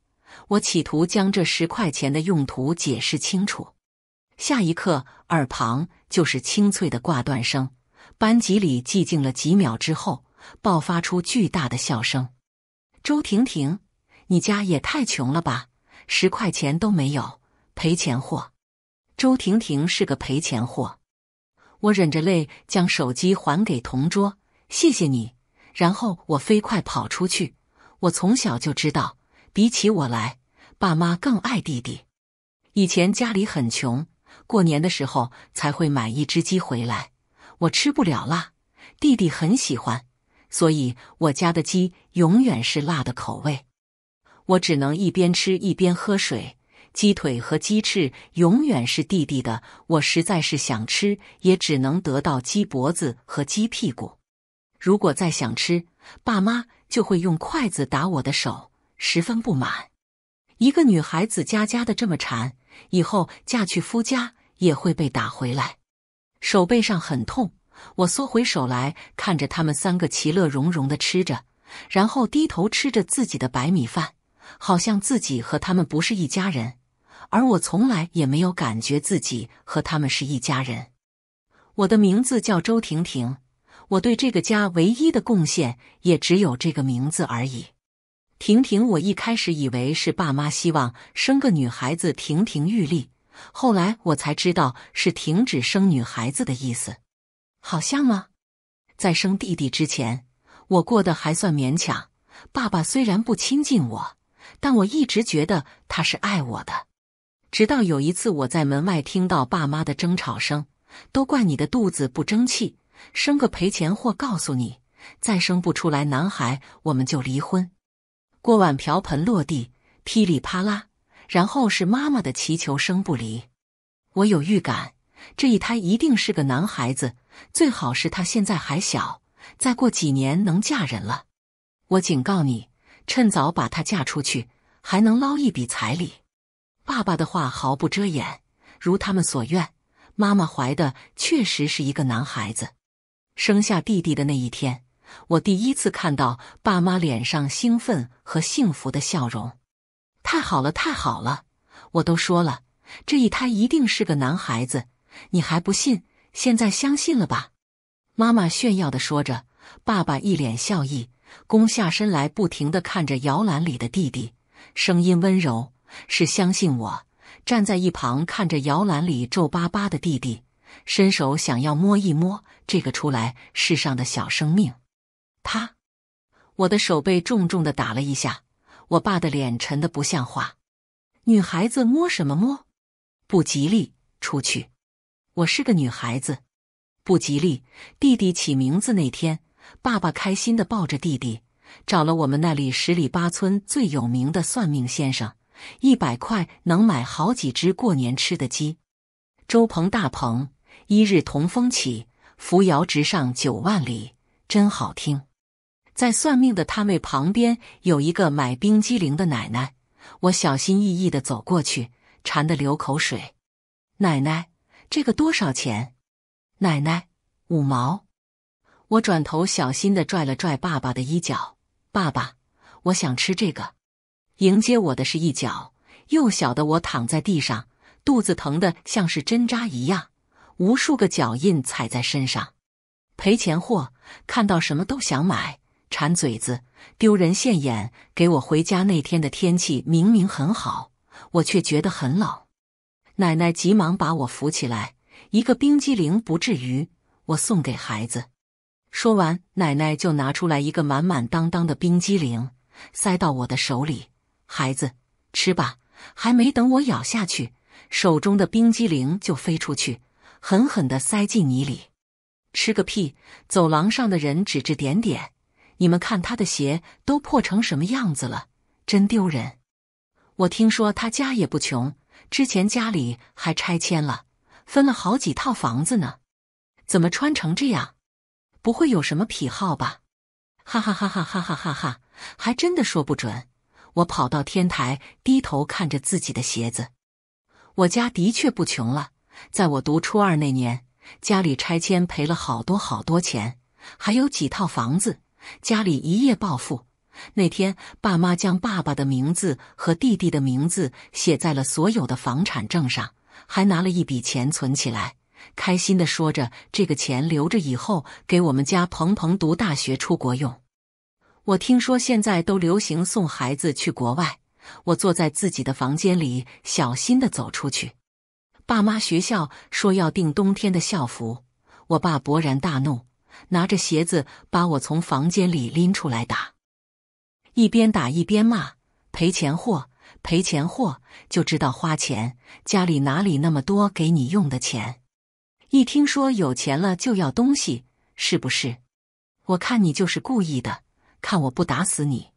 A: 我企图将这十块钱的用途解释清楚。下一刻，耳旁就是清脆的挂断声。班级里寂静了几秒之后，爆发出巨大的笑声。周婷婷，你家也太穷了吧，十块钱都没有，赔钱货。周婷婷是个赔钱货。我忍着泪将手机还给同桌，谢谢你。然后我飞快跑出去。我从小就知道，比起我来，爸妈更爱弟弟。以前家里很穷，过年的时候才会买一只鸡回来。我吃不了辣，弟弟很喜欢，所以我家的鸡永远是辣的口味。我只能一边吃一边喝水。鸡腿和鸡翅永远是弟弟的，我实在是想吃，也只能得到鸡脖子和鸡屁股。如果再想吃，爸妈就会用筷子打我的手，十分不满。一个女孩子家家的这么馋，以后嫁去夫家也会被打回来，手背上很痛。我缩回手来，看着他们三个其乐融融的吃着，然后低头吃着自己的白米饭，好像自己和他们不是一家人。而我从来也没有感觉自己和他们是一家人。我的名字叫周婷婷，我对这个家唯一的贡献也只有这个名字而已。婷婷，我一开始以为是爸妈希望生个女孩子亭亭玉立，后来我才知道是停止生女孩子的意思。好像吗？在生弟弟之前，我过得还算勉强。爸爸虽然不亲近我，但我一直觉得他是爱我的。直到有一次，我在门外听到爸妈的争吵声：“都怪你的肚子不争气，生个赔钱货！告诉你，再生不出来男孩，我们就离婚。”锅碗瓢盆落地，噼里啪啦，然后是妈妈的祈求声：“不离。”我有预感，这一胎一定是个男孩子，最好是他现在还小，再过几年能嫁人了。我警告你，趁早把他嫁出去，还能捞一笔彩礼。爸爸的话毫不遮掩，如他们所愿，妈妈怀的确实是一个男孩子。生下弟弟的那一天，我第一次看到爸妈脸上兴奋和幸福的笑容。太好了，太好了！我都说了，这一胎一定是个男孩子，你还不信？现在相信了吧？妈妈炫耀地说着，爸爸一脸笑意，弓下身来，不停地看着摇篮里的弟弟，声音温柔。是相信我，站在一旁看着摇篮里皱巴巴的弟弟，伸手想要摸一摸这个出来世上的小生命。他，我的手被重重的打了一下。我爸的脸沉得不像话。女孩子摸什么摸？不吉利，出去。我是个女孩子，不吉利。弟弟起名字那天，爸爸开心的抱着弟弟，找了我们那里十里八村最有名的算命先生。一百块能买好几只过年吃的鸡。周鹏，大鹏，一日同风起，扶摇直上九万里，真好听。在算命的摊位旁边，有一个买冰激凌的奶奶。我小心翼翼的走过去，馋得流口水。奶奶，这个多少钱？奶奶，五毛。我转头小心的拽了拽爸爸的衣角。爸爸，我想吃这个。迎接我的是一脚，幼小的我躺在地上，肚子疼的像是针扎一样。无数个脚印踩在身上，赔钱货，看到什么都想买，馋嘴子，丢人现眼。给我回家那天的天气明明很好，我却觉得很冷。奶奶急忙把我扶起来，一个冰激凌不至于。我送给孩子。说完，奶奶就拿出来一个满满当当的冰激凌，塞到我的手里。孩子，吃吧！还没等我咬下去，手中的冰激凌就飞出去，狠狠地塞进泥里。吃个屁！走廊上的人指指点点：“你们看他的鞋都破成什么样子了，真丢人！”我听说他家也不穷，之前家里还拆迁了，分了好几套房子呢。怎么穿成这样？不会有什么癖好吧？哈哈哈哈哈哈哈哈哈哈！还真的说不准。我跑到天台，低头看着自己的鞋子。我家的确不穷了。在我读初二那年，家里拆迁赔了好多好多钱，还有几套房子，家里一夜暴富。那天，爸妈将爸爸的名字和弟弟的名字写在了所有的房产证上，还拿了一笔钱存起来，开心的说着：“这个钱留着以后给我们家鹏鹏读大学、出国用。”我听说现在都流行送孩子去国外。我坐在自己的房间里，小心的走出去。爸妈学校说要订冬天的校服。我爸勃然大怒，拿着鞋子把我从房间里拎出来打，一边打一边骂：“赔钱货，赔钱货，就知道花钱。家里哪里那么多给你用的钱？一听说有钱了就要东西，是不是？我看你就是故意的。”看我不打死你！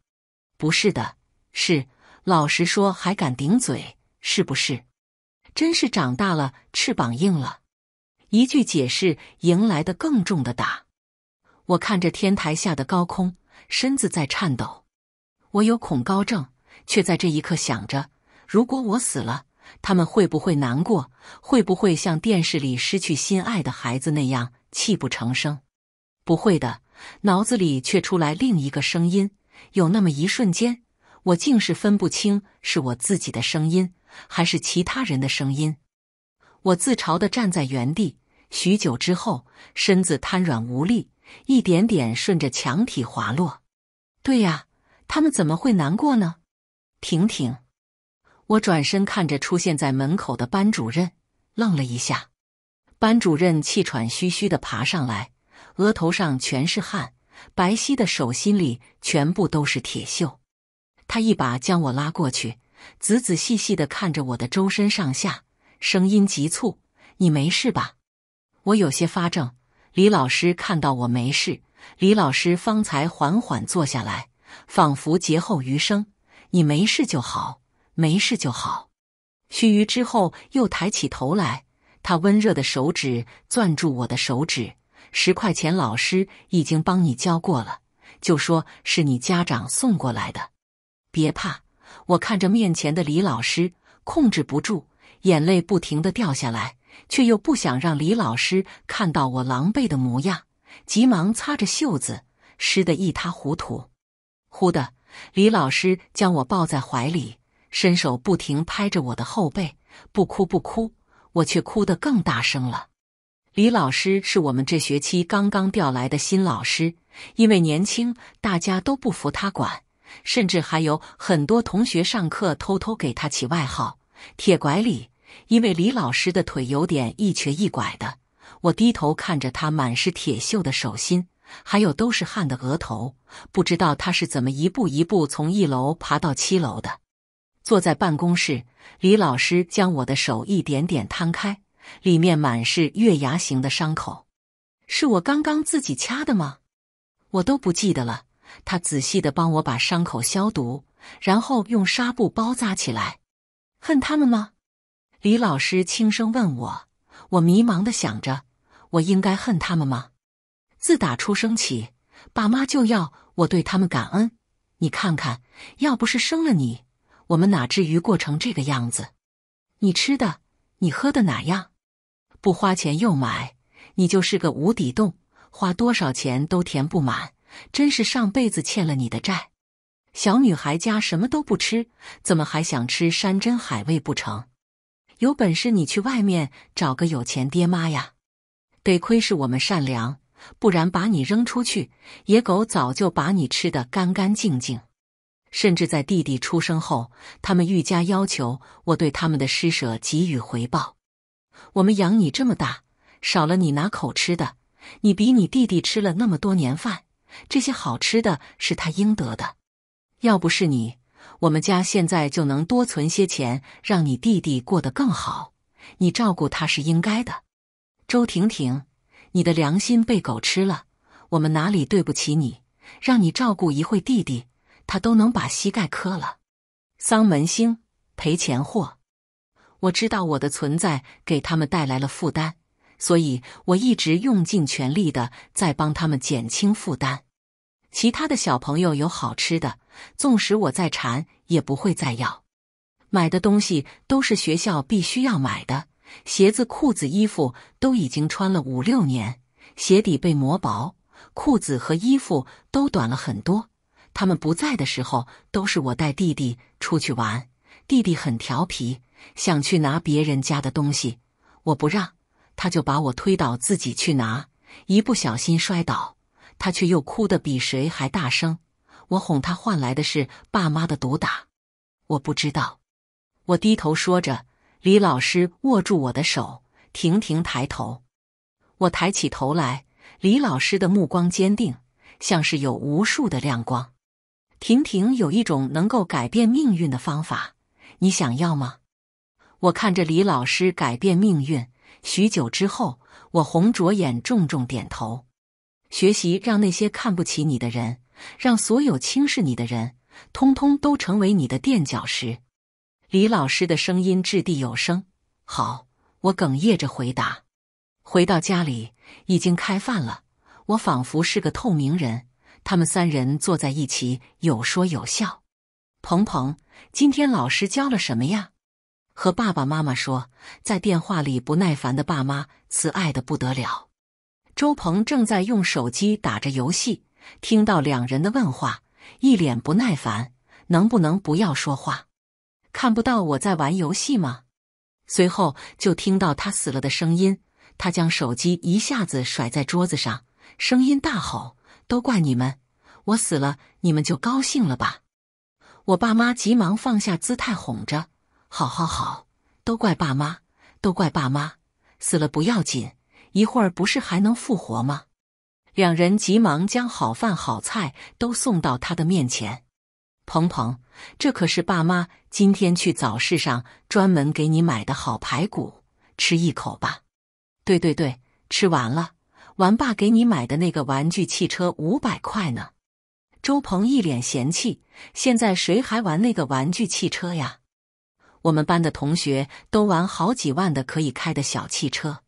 A: 不是的，是老实说，还敢顶嘴，是不是？真是长大了，翅膀硬了。一句解释，迎来的更重的打。我看着天台下的高空，身子在颤抖。我有恐高症，却在这一刻想着：如果我死了，他们会不会难过？会不会像电视里失去心爱的孩子那样泣不成声？不会的。脑子里却出来另一个声音，有那么一瞬间，我竟是分不清是我自己的声音还是其他人的声音。我自嘲地站在原地，许久之后，身子瘫软无力，一点点顺着墙体滑落。对呀，他们怎么会难过呢？婷婷，我转身看着出现在门口的班主任，愣了一下。班主任气喘吁吁地爬上来。额头上全是汗，白皙的手心里全部都是铁锈。他一把将我拉过去，仔仔细细的看着我的周身上下，声音急促：“你没事吧？”我有些发怔。李老师看到我没事，李老师方才缓缓坐下来，仿佛劫后余生：“你没事就好，没事就好。”须臾之后，又抬起头来，他温热的手指攥住我的手指。十块钱，老师已经帮你交过了，就说是你家长送过来的，别怕。我看着面前的李老师，控制不住眼泪，不停的掉下来，却又不想让李老师看到我狼狈的模样，急忙擦着袖子，湿得一塌糊涂。忽的，李老师将我抱在怀里，伸手不停拍着我的后背，不哭不哭，我却哭得更大声了。李老师是我们这学期刚刚调来的新老师，因为年轻，大家都不服他管，甚至还有很多同学上课偷偷给他起外号“铁拐李”，因为李老师的腿有点一瘸一拐的。我低头看着他满是铁锈的手心，还有都是汗的额头，不知道他是怎么一步一步从一楼爬到七楼的。坐在办公室，李老师将我的手一点点摊开。里面满是月牙形的伤口，是我刚刚自己掐的吗？我都不记得了。他仔细的帮我把伤口消毒，然后用纱布包扎起来。恨他们吗？李老师轻声问我。我迷茫的想着，我应该恨他们吗？自打出生起，爸妈就要我对他们感恩。你看看，要不是生了你，我们哪至于过成这个样子？你吃的，你喝的哪样？不花钱又买，你就是个无底洞，花多少钱都填不满，真是上辈子欠了你的债。小女孩家什么都不吃，怎么还想吃山珍海味不成？有本事你去外面找个有钱爹妈呀！得亏是我们善良，不然把你扔出去，野狗早就把你吃得干干净净。甚至在弟弟出生后，他们愈加要求我对他们的施舍给予回报。我们养你这么大，少了你拿口吃的。你比你弟弟吃了那么多年饭，这些好吃的是他应得的。要不是你，我们家现在就能多存些钱，让你弟弟过得更好。你照顾他是应该的。周婷婷，你的良心被狗吃了。我们哪里对不起你？让你照顾一会弟弟，他都能把膝盖磕了。桑门星，赔钱货。我知道我的存在给他们带来了负担，所以我一直用尽全力的在帮他们减轻负担。其他的小朋友有好吃的，纵使我在馋，也不会再要。买的东西都是学校必须要买的，鞋子、裤子、衣服都已经穿了五六年，鞋底被磨薄，裤子和衣服都短了很多。他们不在的时候，都是我带弟弟出去玩。弟弟很调皮，想去拿别人家的东西，我不让他，就把我推倒，自己去拿。一不小心摔倒，他却又哭得比谁还大声。我哄他，换来的是爸妈的毒打。我不知道，我低头说着。李老师握住我的手，婷婷抬头。我抬起头来，李老师的目光坚定，像是有无数的亮光。婷婷有一种能够改变命运的方法。你想要吗？我看着李老师改变命运。许久之后，我红着眼重重点头。学习让那些看不起你的人，让所有轻视你的人，通通都成为你的垫脚石。李老师的声音掷地有声。好，我哽咽着回答。回到家里，已经开饭了。我仿佛是个透明人。他们三人坐在一起，有说有笑。鹏鹏。今天老师教了什么呀？和爸爸妈妈说，在电话里不耐烦的爸妈慈爱的不得了。周鹏正在用手机打着游戏，听到两人的问话，一脸不耐烦：“能不能不要说话？看不到我在玩游戏吗？”随后就听到他死了的声音。他将手机一下子甩在桌子上，声音大吼：“都怪你们！我死了，你们就高兴了吧？”我爸妈急忙放下姿态，哄着：“好好好，都怪爸妈，都怪爸妈，死了不要紧，一会儿不是还能复活吗？”两人急忙将好饭好菜都送到他的面前。鹏鹏，这可是爸妈今天去早市上专门给你买的好排骨，吃一口吧。对对对，吃完了，完爸给你买的那个玩具汽车五百块呢。周鹏一脸嫌弃：“现在谁还玩那个玩具汽车呀？我们班的同学都玩好几万的可以开的小汽车。”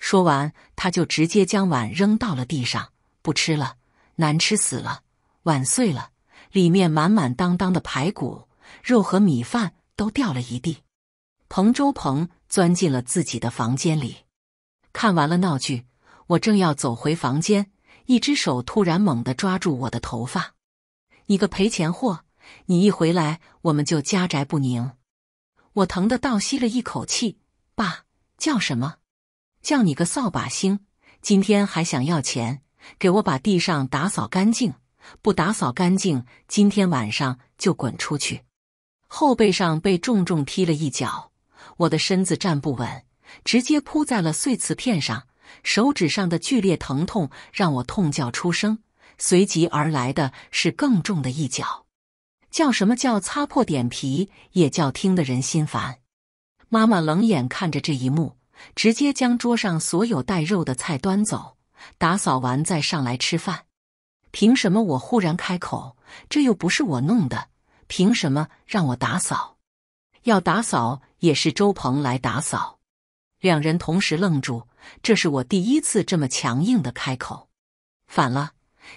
A: 说完，他就直接将碗扔到了地上，不吃了，难吃死了，碗碎了，里面满满当当的排骨、肉和米饭都掉了一地。彭周鹏钻进了自己的房间里，看完了闹剧，我正要走回房间。一只手突然猛地抓住我的头发，你个赔钱货！你一回来我们就家宅不宁。我疼得倒吸了一口气。爸，叫什么？叫你个扫把星！今天还想要钱？给我把地上打扫干净，不打扫干净，今天晚上就滚出去！后背上被重重踢了一脚，我的身子站不稳，直接扑在了碎瓷片上。手指上的剧烈疼痛让我痛叫出声，随即而来的，是更重的一脚。叫什么叫擦破点皮，也叫听得人心烦。妈妈冷眼看着这一幕，直接将桌上所有带肉的菜端走，打扫完再上来吃饭。凭什么我忽然开口？这又不是我弄的，凭什么让我打扫？要打扫也是周鹏来打扫。两人同时愣住。这是我第一次这么强硬的开口，反了！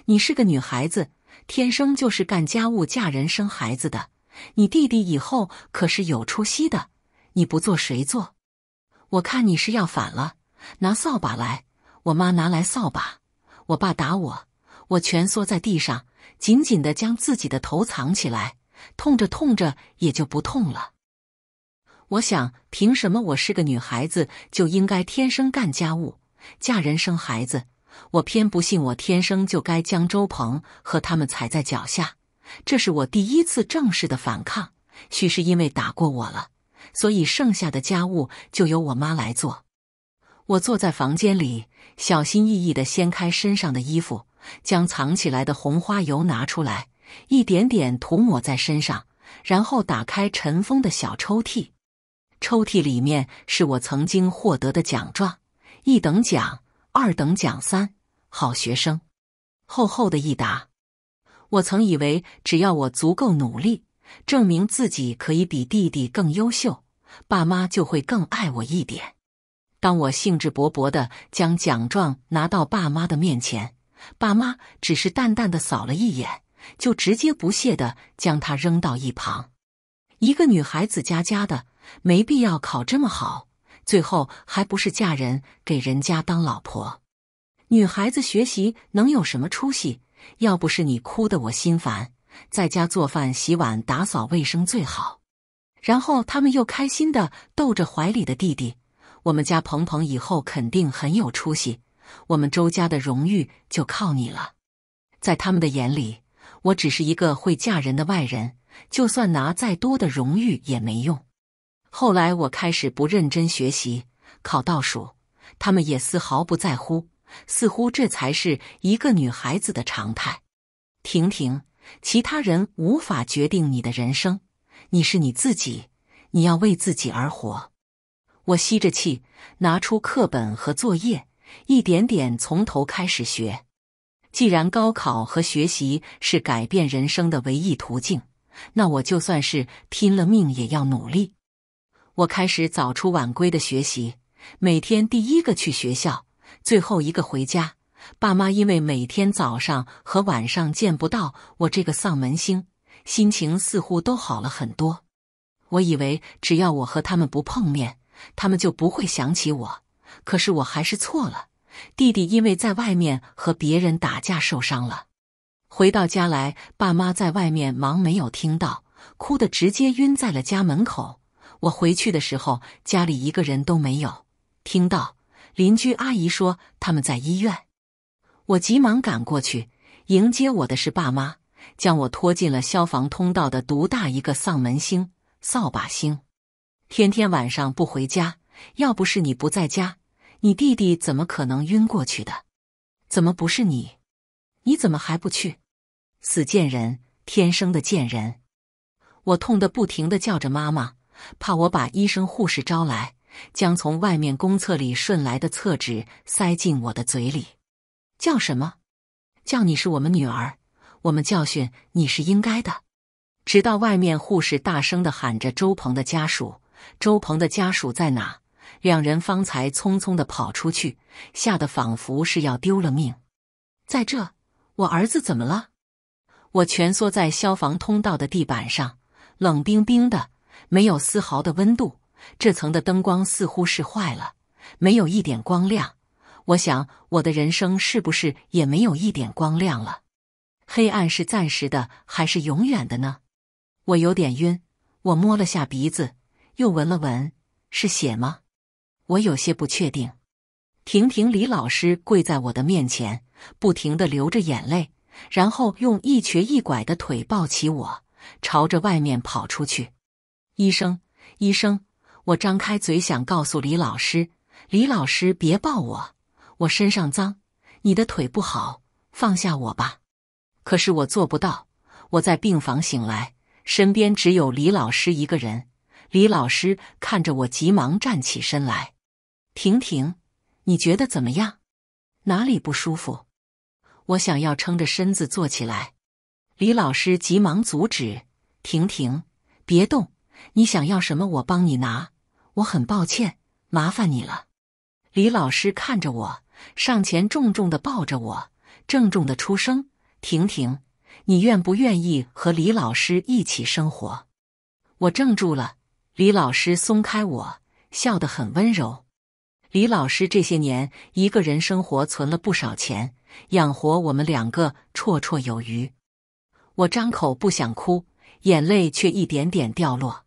A: 你是个女孩子，天生就是干家务、嫁人生孩子的。你弟弟以后可是有出息的，你不做谁做？我看你是要反了，拿扫把来！我妈拿来扫把，我爸打我，我蜷缩在地上，紧紧的将自己的头藏起来，痛着痛着也就不痛了。我想，凭什么我是个女孩子就应该天生干家务、嫁人生孩子？我偏不信，我天生就该将周鹏和他们踩在脚下。这是我第一次正式的反抗。许是因为打过我了，所以剩下的家务就由我妈来做。我坐在房间里，小心翼翼地掀开身上的衣服，将藏起来的红花油拿出来，一点点涂抹在身上，然后打开尘封的小抽屉。抽屉里面是我曾经获得的奖状，一等奖、二等奖、三好学生，厚厚的一沓。我曾以为，只要我足够努力，证明自己可以比弟弟更优秀，爸妈就会更爱我一点。当我兴致勃勃的将奖状拿到爸妈的面前，爸妈只是淡淡的扫了一眼，就直接不屑的将它扔到一旁。一个女孩子家家的，没必要考这么好，最后还不是嫁人给人家当老婆？女孩子学习能有什么出息？要不是你哭得我心烦，在家做饭、洗碗、打扫卫生最好。然后他们又开心的逗着怀里的弟弟，我们家鹏鹏以后肯定很有出息，我们周家的荣誉就靠你了。在他们的眼里，我只是一个会嫁人的外人。就算拿再多的荣誉也没用。后来我开始不认真学习，考倒数，他们也丝毫不在乎，似乎这才是一个女孩子的常态。婷婷，其他人无法决定你的人生，你是你自己，你要为自己而活。我吸着气，拿出课本和作业，一点点从头开始学。既然高考和学习是改变人生的唯一途径。那我就算是拼了命也要努力。我开始早出晚归的学习，每天第一个去学校，最后一个回家。爸妈因为每天早上和晚上见不到我这个丧门星，心情似乎都好了很多。我以为只要我和他们不碰面，他们就不会想起我。可是我还是错了。弟弟因为在外面和别人打架受伤了。回到家来，爸妈在外面忙，没有听到，哭得直接晕在了家门口。我回去的时候，家里一个人都没有，听到邻居阿姨说他们在医院。我急忙赶过去，迎接我的是爸妈，将我拖进了消防通道的独大一个丧门星、扫把星。天天晚上不回家，要不是你不在家，你弟弟怎么可能晕过去的？怎么不是你？你怎么还不去？死贱人，天生的贱人！我痛得不停的叫着妈妈，怕我把医生护士招来，将从外面公厕里顺来的厕纸塞进我的嘴里。叫什么？叫你是我们女儿，我们教训你是应该的。直到外面护士大声的喊着周鹏的家属，周鹏的家属在哪？两人方才匆匆的跑出去，吓得仿佛是要丢了命。在这，我儿子怎么了？我蜷缩在消防通道的地板上，冷冰冰的，没有丝毫的温度。这层的灯光似乎是坏了，没有一点光亮。我想，我的人生是不是也没有一点光亮了？黑暗是暂时的，还是永远的呢？我有点晕，我摸了下鼻子，又闻了闻，是血吗？我有些不确定。婷婷，李老师跪在我的面前，不停的流着眼泪。然后用一瘸一拐的腿抱起我，朝着外面跑出去。医生，医生！我张开嘴想告诉李老师：“李老师，别抱我，我身上脏，你的腿不好，放下我吧。”可是我做不到。我在病房醒来，身边只有李老师一个人。李老师看着我，急忙站起身来：“婷婷，你觉得怎么样？哪里不舒服？”我想要撑着身子坐起来，李老师急忙阻止：“婷婷，别动！你想要什么，我帮你拿。我很抱歉，麻烦你了。”李老师看着我，上前重重的抱着我，郑重的出声：“婷婷，你愿不愿意和李老师一起生活？”我怔住了。李老师松开我，笑得很温柔。李老师这些年一个人生活，存了不少钱。养活我们两个绰绰有余。我张口不想哭，眼泪却一点点掉落。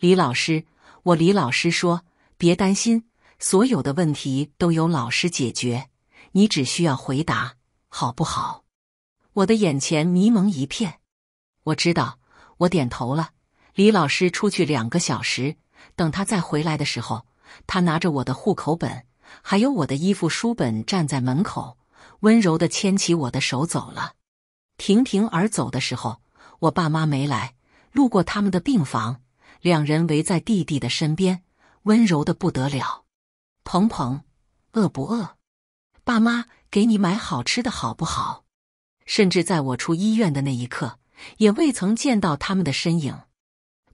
A: 李老师，我李老师说：“别担心，所有的问题都有老师解决，你只需要回答，好不好？”我的眼前迷蒙一片。我知道，我点头了。李老师出去两个小时，等他再回来的时候，他拿着我的户口本，还有我的衣服、书本，站在门口。温柔的牵起我的手走了，婷婷而走的时候，我爸妈没来。路过他们的病房，两人围在弟弟的身边，温柔的不得了。鹏鹏，饿不饿？爸妈给你买好吃的，好不好？甚至在我出医院的那一刻，也未曾见到他们的身影。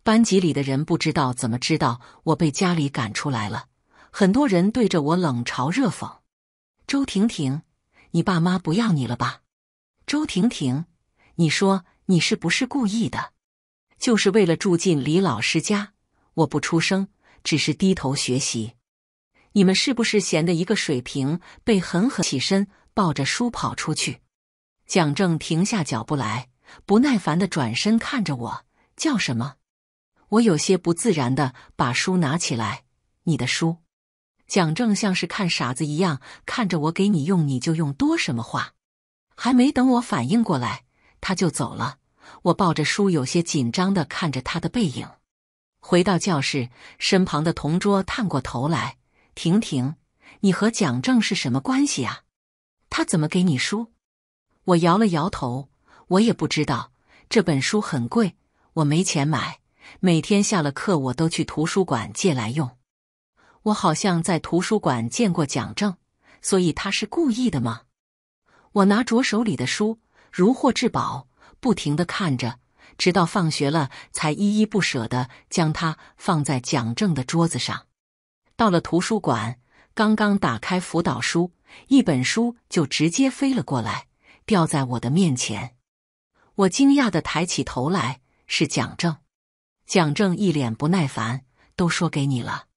A: 班级里的人不知道怎么知道我被家里赶出来了，很多人对着我冷嘲热讽。周婷婷。你爸妈不要你了吧，周婷婷？你说你是不是故意的？就是为了住进李老师家？我不出声，只是低头学习。你们是不是闲的一个水平？被狠狠起身，抱着书跑出去。蒋正停下脚步来，不耐烦的转身看着我，叫什么？我有些不自然的把书拿起来，你的书。蒋正像是看傻子一样看着我，给你用你就用，多什么话？还没等我反应过来，他就走了。我抱着书，有些紧张的看着他的背影。回到教室，身旁的同桌探过头来：“婷婷，你和蒋正是什么关系啊？他怎么给你书？”我摇了摇头：“我也不知道。这本书很贵，我没钱买。每天下了课，我都去图书馆借来用。”我好像在图书馆见过蒋正，所以他是故意的吗？我拿着手里的书，如获至宝，不停的看着，直到放学了，才依依不舍的将它放在蒋正的桌子上。到了图书馆，刚刚打开辅导书，一本书就直接飞了过来，掉在我的面前。我惊讶的抬起头来，是蒋正。蒋正一脸不耐烦，都说给你了。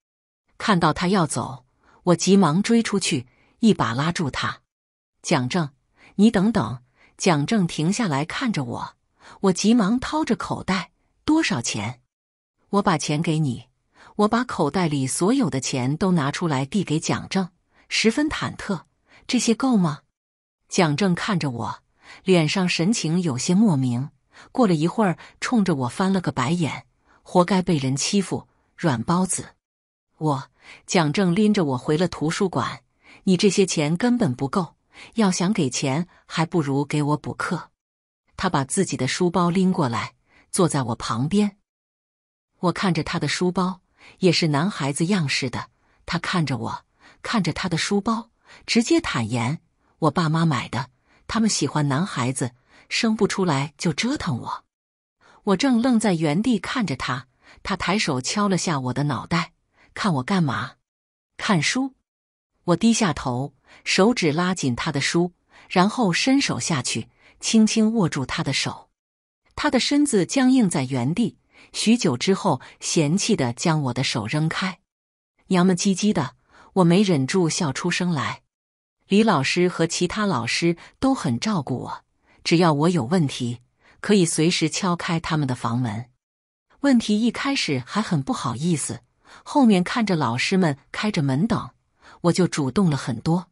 A: 看到他要走，我急忙追出去，一把拉住他：“蒋正，你等等！”蒋正停下来看着我，我急忙掏着口袋，多少钱？我把钱给你，我把口袋里所有的钱都拿出来递给蒋正，十分忐忑，这些够吗？蒋正看着我，脸上神情有些莫名。过了一会儿，冲着我翻了个白眼：“活该被人欺负，软包子！”我。蒋正拎着我回了图书馆。你这些钱根本不够，要想给钱，还不如给我补课。他把自己的书包拎过来，坐在我旁边。我看着他的书包，也是男孩子样式的。他看着我，看着他的书包，直接坦言：“我爸妈买的，他们喜欢男孩子，生不出来就折腾我。”我正愣在原地看着他，他抬手敲了下我的脑袋。看我干嘛？看书。我低下头，手指拉紧他的书，然后伸手下去，轻轻握住他的手。他的身子僵硬在原地，许久之后，嫌弃的将我的手扔开。娘们唧唧的，我没忍住笑出声来。李老师和其他老师都很照顾我，只要我有问题，可以随时敲开他们的房门。问题一开始还很不好意思。后面看着老师们开着门等，我就主动了很多。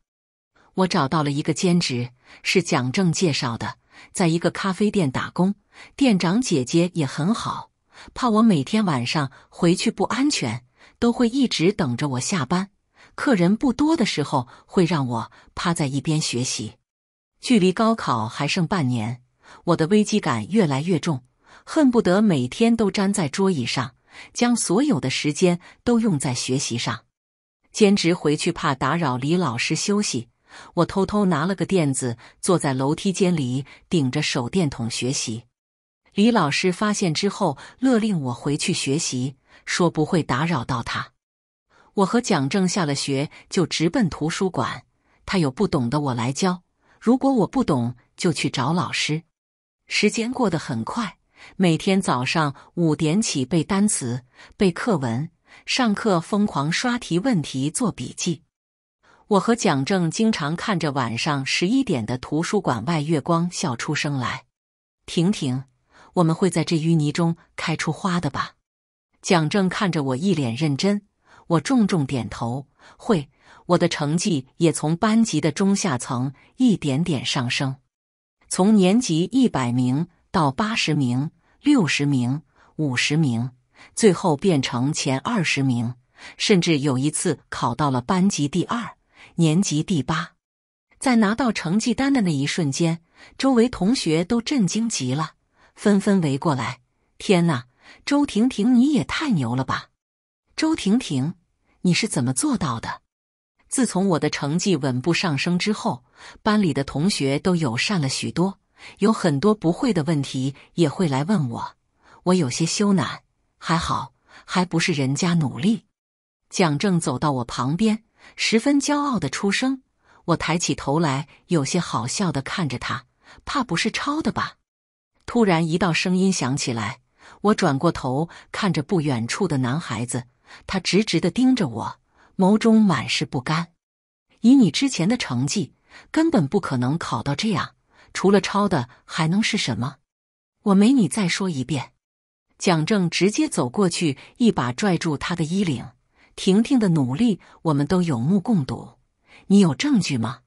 A: 我找到了一个兼职，是蒋正介绍的，在一个咖啡店打工。店长姐姐也很好，怕我每天晚上回去不安全，都会一直等着我下班。客人不多的时候，会让我趴在一边学习。距离高考还剩半年，我的危机感越来越重，恨不得每天都粘在桌椅上。将所有的时间都用在学习上，兼职回去怕打扰李老师休息，我偷偷拿了个垫子，坐在楼梯间里，顶着手电筒学习。李老师发现之后，勒令我回去学习，说不会打扰到他。我和蒋正下了学就直奔图书馆，他有不懂的我来教，如果我不懂就去找老师。时间过得很快。每天早上五点起背单词、背课文，上课疯狂刷题、问题做笔记。我和蒋正经常看着晚上十一点的图书馆外月光笑出声来。婷婷，我们会在这淤泥中开出花的吧？蒋正看着我一脸认真，我重重点头，会。我的成绩也从班级的中下层一点点上升，从年级一百名。到八十名、六十名、五十名，最后变成前二十名，甚至有一次考到了班级第二、年级第八。在拿到成绩单的那一瞬间，周围同学都震惊极了，纷纷围过来：“天哪，周婷婷，你也太牛了吧！”“周婷婷，你是怎么做到的？”自从我的成绩稳步上升之后，班里的同学都友善了许多。有很多不会的问题也会来问我，我有些羞赧。还好，还不是人家努力。蒋正走到我旁边，十分骄傲的出声。我抬起头来，有些好笑的看着他，怕不是抄的吧？突然一道声音响起来，我转过头看着不远处的男孩子，他直直的盯着我，眸中满是不甘。以你之前的成绩，根本不可能考到这样。除了抄的还能是什么？我没你再说一遍。蒋正直接走过去，一把拽住他的衣领。婷婷的努力我们都有目共睹，你有证据吗？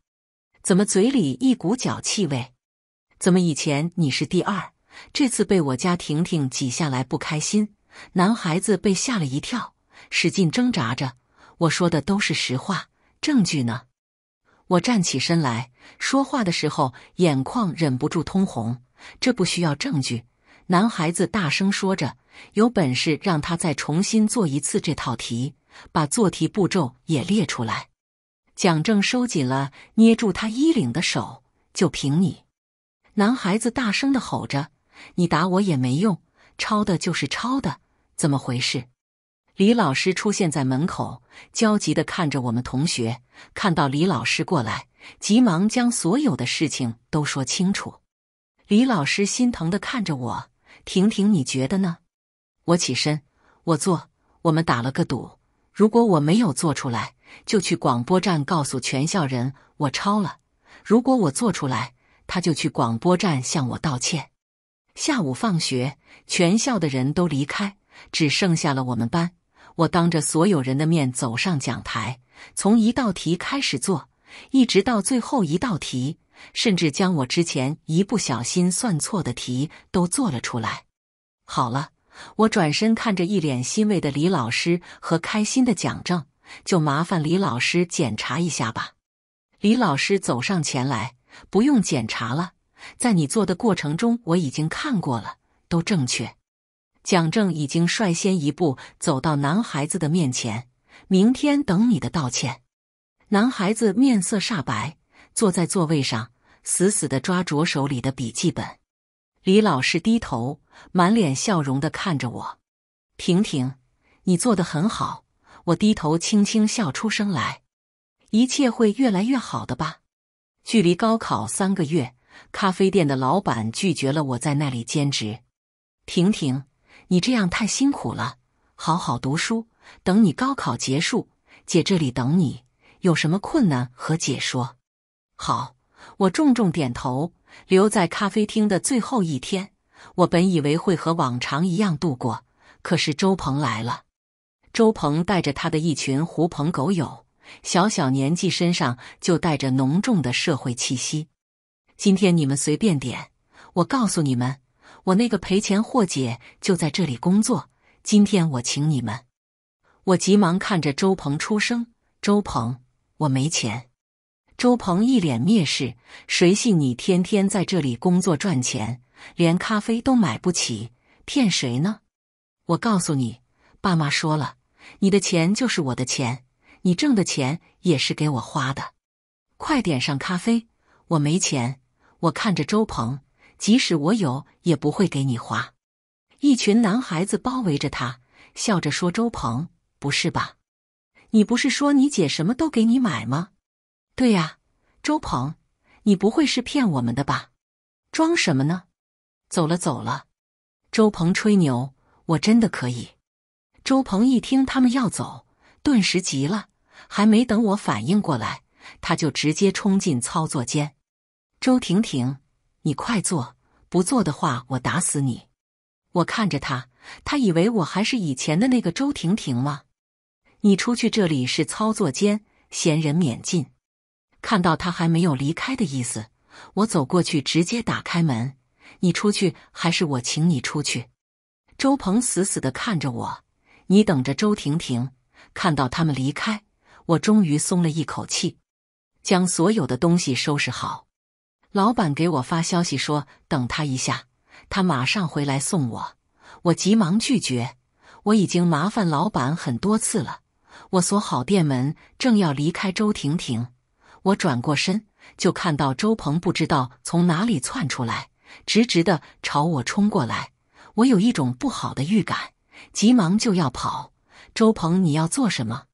A: 怎么嘴里一股脚气味？怎么以前你是第二，这次被我家婷婷挤下来不开心？男孩子被吓了一跳，使劲挣扎着。我说的都是实话，证据呢？我站起身来。说话的时候，眼眶忍不住通红。这不需要证据。男孩子大声说着：“有本事让他再重新做一次这套题，把做题步骤也列出来。”蒋正收紧了捏住他衣领的手。“就凭你！”男孩子大声的吼着：“你打我也没用，抄的就是抄的，怎么回事？”李老师出现在门口，焦急的看着我们同学。看到李老师过来。急忙将所有的事情都说清楚。李老师心疼地看着我：“婷婷，你觉得呢？”我起身，我做。我们打了个赌：如果我没有做出来，就去广播站告诉全校人我抄了；如果我做出来，他就去广播站向我道歉。下午放学，全校的人都离开，只剩下了我们班。我当着所有人的面走上讲台，从一道题开始做。一直到最后一道题，甚至将我之前一不小心算错的题都做了出来。好了，我转身看着一脸欣慰的李老师和开心的蒋正，就麻烦李老师检查一下吧。李老师走上前来，不用检查了，在你做的过程中我已经看过了，都正确。蒋正已经率先一步走到男孩子的面前，明天等你的道歉。男孩子面色煞白，坐在座位上，死死地抓着手里的笔记本。李老师低头，满脸笑容的看着我：“婷婷，你做的很好。”我低头，轻轻笑出声来：“一切会越来越好的吧。”距离高考三个月，咖啡店的老板拒绝了我在那里兼职。“婷婷，你这样太辛苦了，好好读书，等你高考结束，姐这里等你。”有什么困难和解说？好，我重重点头。留在咖啡厅的最后一天，我本以为会和往常一样度过，可是周鹏来了。周鹏带着他的一群狐朋狗友，小小年纪身上就带着浓重的社会气息。今天你们随便点，我告诉你们，我那个赔钱货姐就在这里工作。今天我请你们。我急忙看着周鹏出声，周鹏。我没钱，周鹏一脸蔑视。谁信你天天在这里工作赚钱，连咖啡都买不起？骗谁呢？我告诉你，爸妈说了，你的钱就是我的钱，你挣的钱也是给我花的。快点上咖啡！我没钱。我看着周鹏，即使我有，也不会给你花。一群男孩子包围着他，笑着说：“周鹏，不是吧？”你不是说你姐什么都给你买吗？对呀，周鹏，你不会是骗我们的吧？装什么呢？走了，走了。周鹏吹牛，我真的可以。周鹏一听他们要走，顿时急了，还没等我反应过来，他就直接冲进操作间。周婷婷，你快坐，不坐的话我打死你！我看着他，他以为我还是以前的那个周婷婷吗？你出去，这里是操作间，闲人免进。看到他还没有离开的意思，我走过去直接打开门。你出去，还是我请你出去？周鹏死死的看着我。你等着，周婷婷看到他们离开，我终于松了一口气，将所有的东西收拾好。老板给我发消息说等他一下，他马上回来送我。我急忙拒绝，我已经麻烦老板很多次了。我锁好店门，正要离开，周婷婷，我转过身就看到周鹏不知道从哪里窜出来，直直的朝我冲过来。我有一种不好的预感，急忙就要跑。周鹏，你要做什么？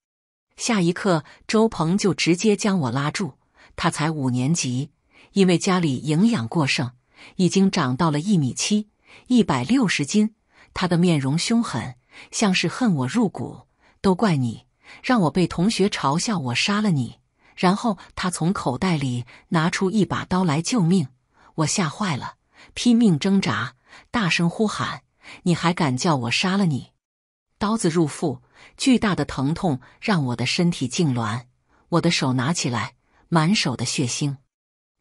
A: 下一刻，周鹏就直接将我拉住。他才五年级，因为家里营养过剩，已经长到了一米七，一百六十斤。他的面容凶狠，像是恨我入骨。都怪你！让我被同学嘲笑，我杀了你。然后他从口袋里拿出一把刀来救命，我吓坏了，拼命挣扎，大声呼喊：“你还敢叫我杀了你？”刀子入腹，巨大的疼痛让我的身体痉挛。我的手拿起来，满手的血腥。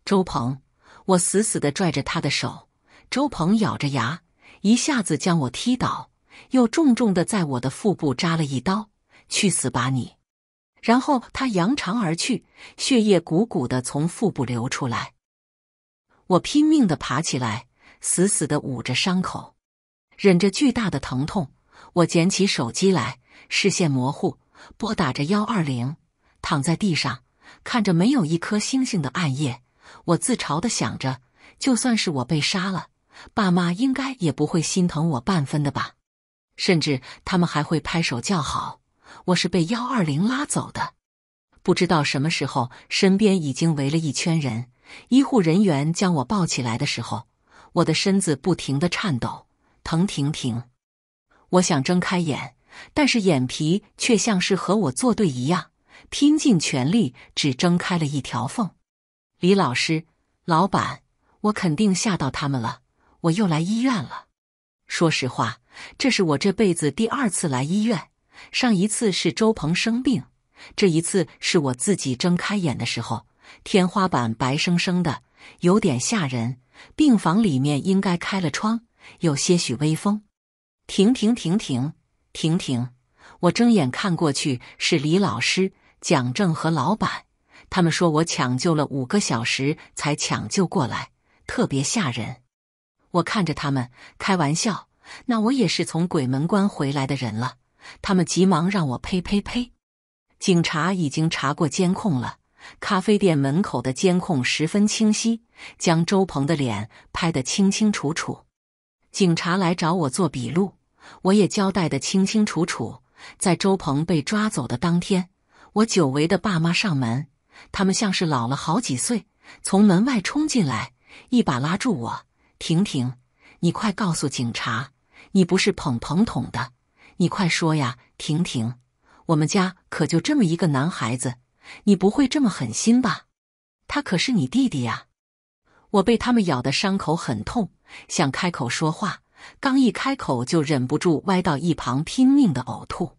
A: 周鹏，我死死地拽着他的手。周鹏咬着牙，一下子将我踢倒，又重重的在我的腹部扎了一刀。去死吧你！然后他扬长而去，血液汩汩的从腹部流出来。我拼命的爬起来，死死的捂着伤口，忍着巨大的疼痛。我捡起手机来，视线模糊，拨打着幺二零。躺在地上，看着没有一颗星星的暗夜，我自嘲的想着：就算是我被杀了，爸妈应该也不会心疼我半分的吧，甚至他们还会拍手叫好。我是被幺二零拉走的，不知道什么时候身边已经围了一圈人。医护人员将我抱起来的时候，我的身子不停的颤抖，疼，停停。我想睁开眼，但是眼皮却像是和我作对一样，拼尽全力只睁开了一条缝。李老师，老板，我肯定吓到他们了，我又来医院了。说实话，这是我这辈子第二次来医院。上一次是周鹏生病，这一次是我自己睁开眼的时候。天花板白生生的，有点吓人。病房里面应该开了窗，有些许微风。停停停停停停！我睁眼看过去，是李老师、蒋正和老板。他们说我抢救了五个小时才抢救过来，特别吓人。我看着他们开玩笑，那我也是从鬼门关回来的人了。他们急忙让我呸呸呸！警察已经查过监控了，咖啡店门口的监控十分清晰，将周鹏的脸拍得清清楚楚。警察来找我做笔录，我也交代得清清楚楚。在周鹏被抓走的当天，我久违的爸妈上门，他们像是老了好几岁，从门外冲进来，一把拉住我：“婷婷，你快告诉警察，你不是捧捧捅的。”你快说呀，婷婷！我们家可就这么一个男孩子，你不会这么狠心吧？他可是你弟弟呀！我被他们咬的伤口很痛，想开口说话，刚一开口就忍不住歪到一旁，拼命的呕吐。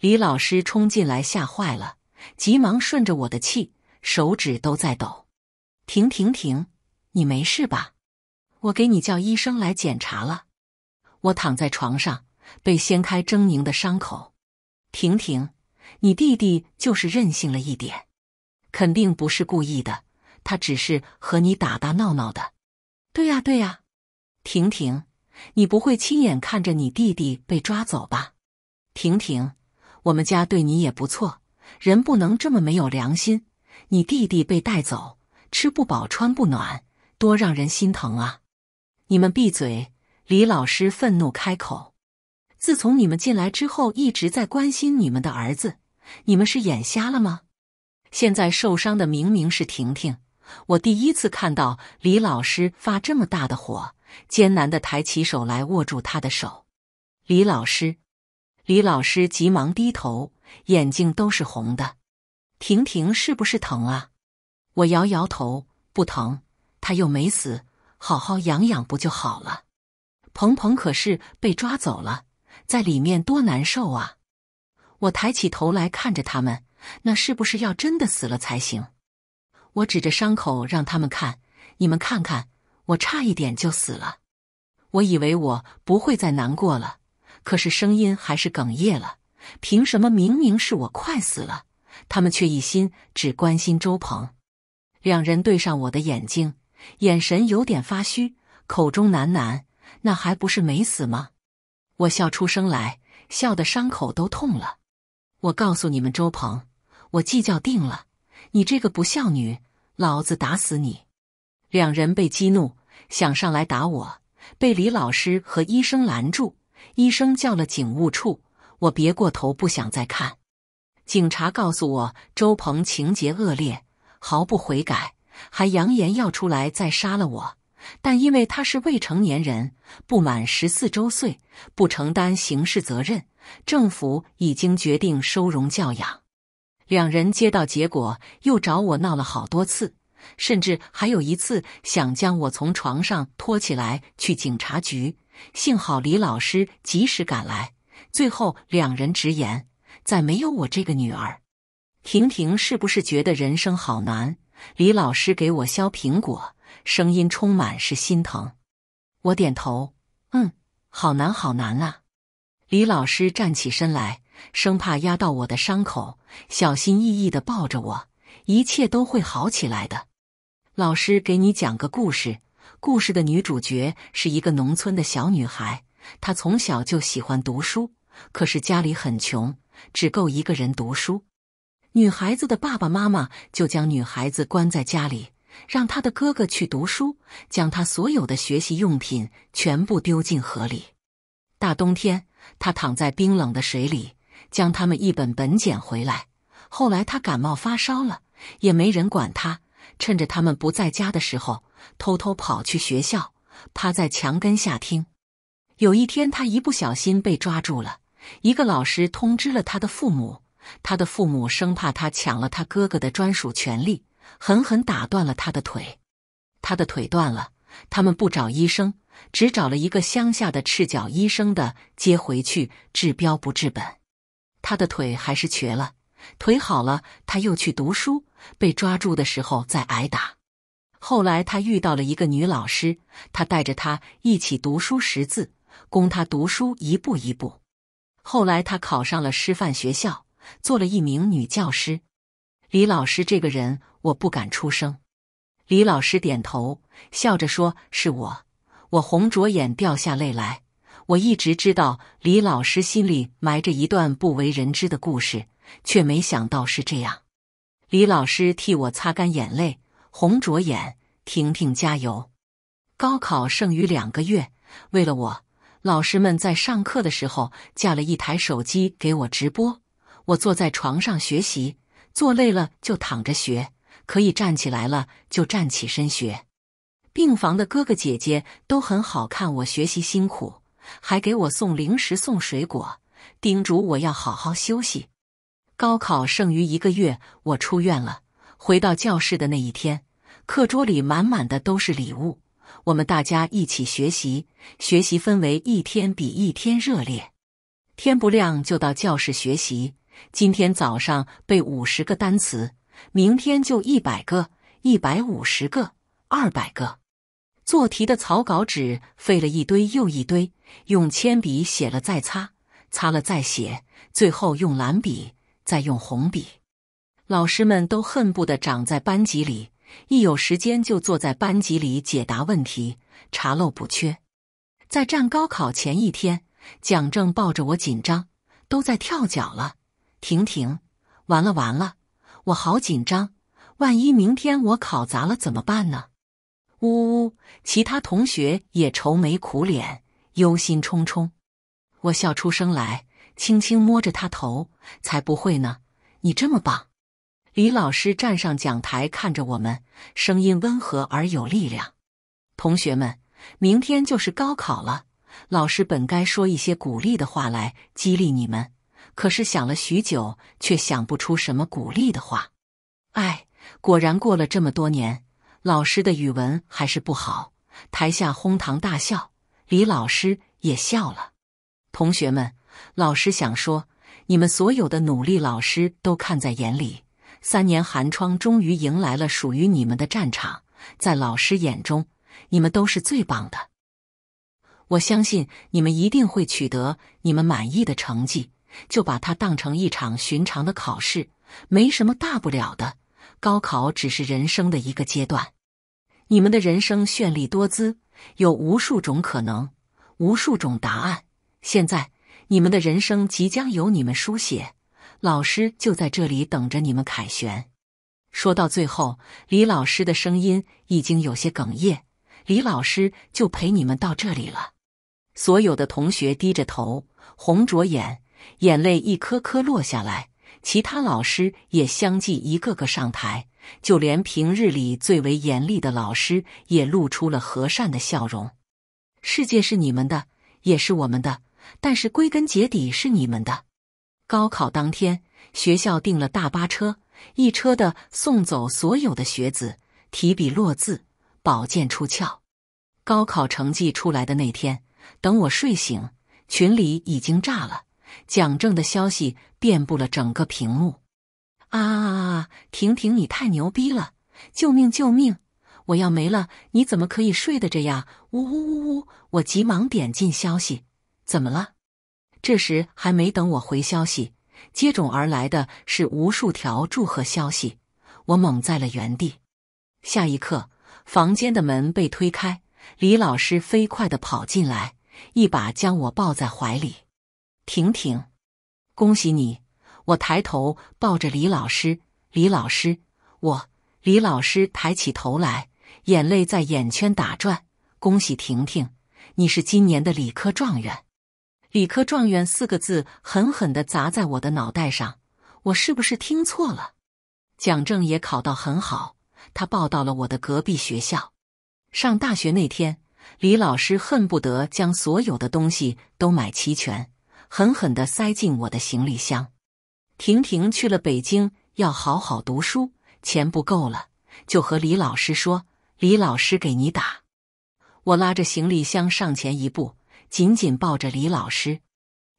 A: 李老师冲进来，吓坏了，急忙顺着我的气，手指都在抖。婷婷婷，你没事吧？我给你叫医生来检查了。我躺在床上。被掀开狰狞的伤口，婷婷，你弟弟就是任性了一点，肯定不是故意的，他只是和你打打闹闹的。对呀，对呀，婷婷，你不会亲眼看着你弟弟被抓走吧？婷婷，我们家对你也不错，人不能这么没有良心。你弟弟被带走，吃不饱穿不暖，多让人心疼啊！你们闭嘴！李老师愤怒开口。自从你们进来之后，一直在关心你们的儿子，你们是眼瞎了吗？现在受伤的明明是婷婷，我第一次看到李老师发这么大的火，艰难的抬起手来握住他的手。李老师，李老师急忙低头，眼睛都是红的。婷婷是不是疼啊？我摇摇头，不疼，他又没死，好好养养不就好了。鹏鹏可是被抓走了。在里面多难受啊！我抬起头来看着他们，那是不是要真的死了才行？我指着伤口让他们看，你们看看，我差一点就死了。我以为我不会再难过了，可是声音还是哽咽了。凭什么明明是我快死了，他们却一心只关心周鹏？两人对上我的眼睛，眼神有点发虚，口中喃喃：“那还不是没死吗？”我笑出声来，笑的伤口都痛了。我告诉你们，周鹏，我计较定了，你这个不孝女，老子打死你！两人被激怒，想上来打我，被李老师和医生拦住。医生叫了警务处。我别过头，不想再看。警察告诉我，周鹏情节恶劣，毫不悔改，还扬言要出来再杀了我。但因为他是未成年人，不满十四周岁，不承担刑事责任。政府已经决定收容教养。两人接到结果，又找我闹了好多次，甚至还有一次想将我从床上拖起来去警察局。幸好李老师及时赶来。最后两人直言：“再没有我这个女儿。”婷婷是不是觉得人生好难？李老师给我削苹果。声音充满是心疼，我点头，嗯，好难，好难啊！李老师站起身来，生怕压到我的伤口，小心翼翼的抱着我。一切都会好起来的。老师给你讲个故事，故事的女主角是一个农村的小女孩，她从小就喜欢读书，可是家里很穷，只够一个人读书。女孩子的爸爸妈妈就将女孩子关在家里。让他的哥哥去读书，将他所有的学习用品全部丢进河里。大冬天，他躺在冰冷的水里，将他们一本本捡回来。后来他感冒发烧了，也没人管他。趁着他们不在家的时候，偷偷跑去学校，趴在墙根下听。有一天，他一不小心被抓住了，一个老师通知了他的父母，他的父母生怕他抢了他哥哥的专属权利。狠狠打断了他的腿，他的腿断了。他们不找医生，只找了一个乡下的赤脚医生的接回去，治标不治本。他的腿还是瘸了。腿好了，他又去读书。被抓住的时候再挨打。后来他遇到了一个女老师，他带着他一起读书识字，供他读书一步一步。后来他考上了师范学校，做了一名女教师。李老师这个人。我不敢出声，李老师点头，笑着说：“是我。”我红着眼掉下泪来。我一直知道李老师心里埋着一段不为人知的故事，却没想到是这样。李老师替我擦干眼泪，红着眼：“婷婷加油！高考剩余两个月，为了我，老师们在上课的时候架了一台手机给我直播。我坐在床上学习，坐累了就躺着学。”可以站起来了，就站起身学。病房的哥哥姐姐都很好看，我学习辛苦，还给我送零食、送水果，叮嘱我要好好休息。高考剩余一个月，我出院了，回到教室的那一天，课桌里满满的都是礼物。我们大家一起学习，学习氛围一天比一天热烈。天不亮就到教室学习，今天早上背五十个单词。明天就一百个，一百五十个，二百个。做题的草稿纸废了一堆又一堆，用铅笔写了再擦，擦了再写，最后用蓝笔再用红笔。老师们都恨不得长在班级里，一有时间就坐在班级里解答问题，查漏补缺。在站高考前一天，蒋正抱着我紧张，都在跳脚了：“婷婷，完了完了！”我好紧张，万一明天我考砸了怎么办呢？呜呜，其他同学也愁眉苦脸、忧心忡忡。我笑出声来，轻轻摸着他头：“才不会呢，你这么棒！”李老师站上讲台，看着我们，声音温和而有力量：“同学们，明天就是高考了。老师本该说一些鼓励的话来激励你们。”可是想了许久，却想不出什么鼓励的话。哎，果然过了这么多年，老师的语文还是不好。台下哄堂大笑，李老师也笑了。同学们，老师想说，你们所有的努力，老师都看在眼里。三年寒窗，终于迎来了属于你们的战场。在老师眼中，你们都是最棒的。我相信你们一定会取得你们满意的成绩。就把它当成一场寻常的考试，没什么大不了的。高考只是人生的一个阶段，你们的人生绚丽多姿，有无数种可能，无数种答案。现在，你们的人生即将由你们书写，老师就在这里等着你们凯旋。说到最后，李老师的声音已经有些哽咽。李老师就陪你们到这里了。所有的同学低着头，红着眼。眼泪一颗颗落下来，其他老师也相继一个个上台，就连平日里最为严厉的老师也露出了和善的笑容。世界是你们的，也是我们的，但是归根结底是你们的。高考当天，学校订了大巴车，一车的送走所有的学子。提笔落字，宝剑出鞘。高考成绩出来的那天，等我睡醒，群里已经炸了。蒋正的消息遍布了整个屏幕，啊啊啊！婷婷，你太牛逼了！救命救命！我要没了！你怎么可以睡得着呀？呜呜呜呜！我急忙点进消息，怎么了？这时还没等我回消息，接踵而来的是无数条祝贺消息，我懵在了原地。下一刻，房间的门被推开，李老师飞快地跑进来，一把将我抱在怀里。婷婷，恭喜你！我抬头抱着李老师，李老师，我李老师抬起头来，眼泪在眼圈打转。恭喜婷婷，你是今年的理科状元！理科状元四个字狠狠的砸在我的脑袋上，我是不是听错了？蒋正也考到很好，他报到了我的隔壁学校。上大学那天，李老师恨不得将所有的东西都买齐全。狠狠的塞进我的行李箱。婷婷去了北京，要好好读书。钱不够了，就和李老师说，李老师给你打。我拉着行李箱上前一步，紧紧抱着李老师。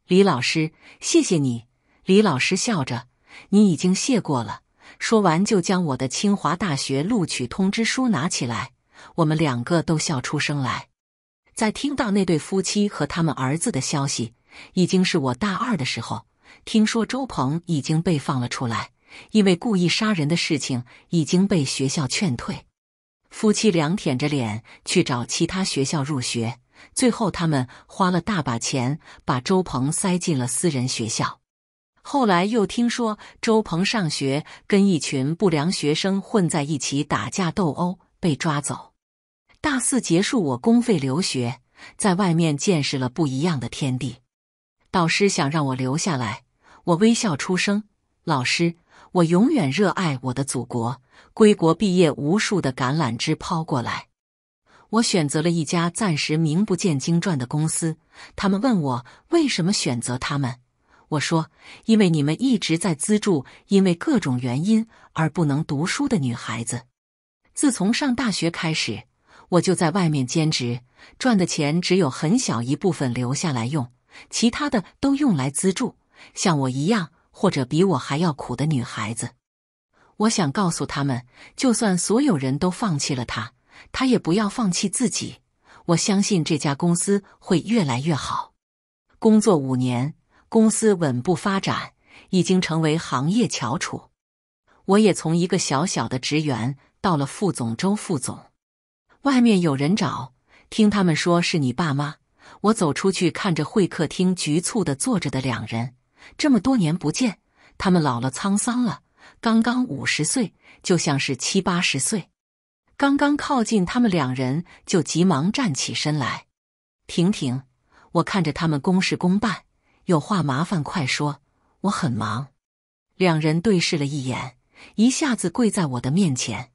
A: 李老师，谢谢你。李老师笑着：“你已经谢过了。”说完，就将我的清华大学录取通知书拿起来。我们两个都笑出声来。在听到那对夫妻和他们儿子的消息。已经是我大二的时候，听说周鹏已经被放了出来，因为故意杀人的事情已经被学校劝退。夫妻俩舔着脸去找其他学校入学，最后他们花了大把钱把周鹏塞进了私人学校。后来又听说周鹏上学跟一群不良学生混在一起打架斗殴被抓走，大四结束我公费留学，在外面见识了不一样的天地。老师想让我留下来，我微笑出声：“老师，我永远热爱我的祖国。”归国毕业，无数的橄榄枝抛过来，我选择了一家暂时名不见经传的公司。他们问我为什么选择他们，我说：“因为你们一直在资助因为各种原因而不能读书的女孩子。”自从上大学开始，我就在外面兼职，赚的钱只有很小一部分留下来用。其他的都用来资助像我一样或者比我还要苦的女孩子。我想告诉他们，就算所有人都放弃了他，他也不要放弃自己。我相信这家公司会越来越好。工作五年，公司稳步发展，已经成为行业翘楚。我也从一个小小的职员到了副总、周副总。外面有人找，听他们说是你爸妈。我走出去，看着会客厅局促的坐着的两人，这么多年不见，他们老了，沧桑了。刚刚五十岁，就像是七八十岁。刚刚靠近他们两人，就急忙站起身来。婷婷，我看着他们公事公办，有话麻烦快说，我很忙。两人对视了一眼，一下子跪在我的面前。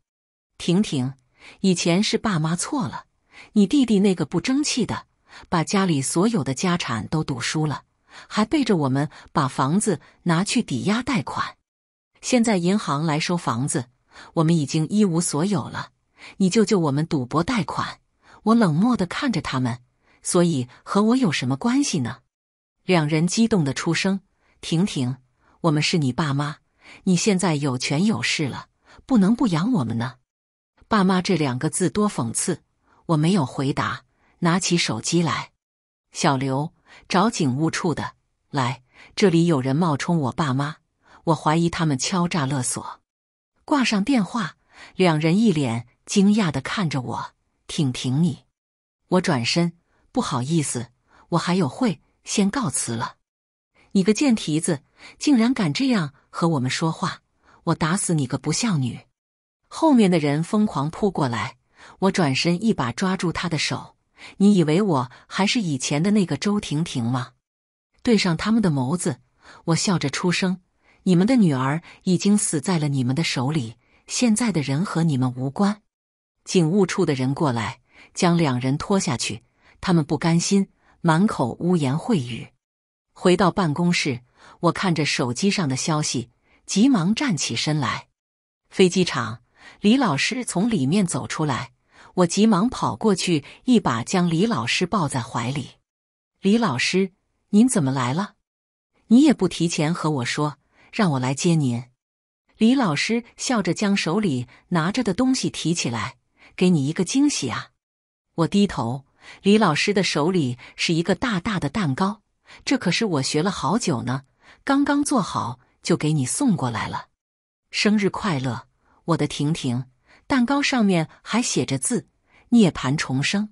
A: 婷婷，以前是爸妈错了，你弟弟那个不争气的。把家里所有的家产都赌输了，还背着我们把房子拿去抵押贷款。现在银行来收房子，我们已经一无所有了。你救救我们！赌博贷款。我冷漠地看着他们，所以和我有什么关系呢？两人激动地出声：“婷婷，我们是你爸妈，你现在有权有势了，不能不养我们呢。”爸妈这两个字多讽刺。我没有回答。拿起手机来，小刘，找警务处的来，这里有人冒充我爸妈，我怀疑他们敲诈勒索。挂上电话，两人一脸惊讶的看着我，挺挺你。我转身，不好意思，我还有会，先告辞了。你个贱蹄子，竟然敢这样和我们说话，我打死你个不孝女！后面的人疯狂扑过来，我转身一把抓住他的手。你以为我还是以前的那个周婷婷吗？对上他们的眸子，我笑着出声：“你们的女儿已经死在了你们的手里，现在的人和你们无关。”警务处的人过来，将两人拖下去。他们不甘心，满口污言秽语。回到办公室，我看着手机上的消息，急忙站起身来。飞机场，李老师从里面走出来。我急忙跑过去，一把将李老师抱在怀里。李老师，您怎么来了？你也不提前和我说，让我来接您。李老师笑着将手里拿着的东西提起来，给你一个惊喜啊！我低头，李老师的手里是一个大大的蛋糕，这可是我学了好久呢，刚刚做好就给你送过来了。生日快乐，我的婷婷。蛋糕上面还写着字：“涅槃重生。”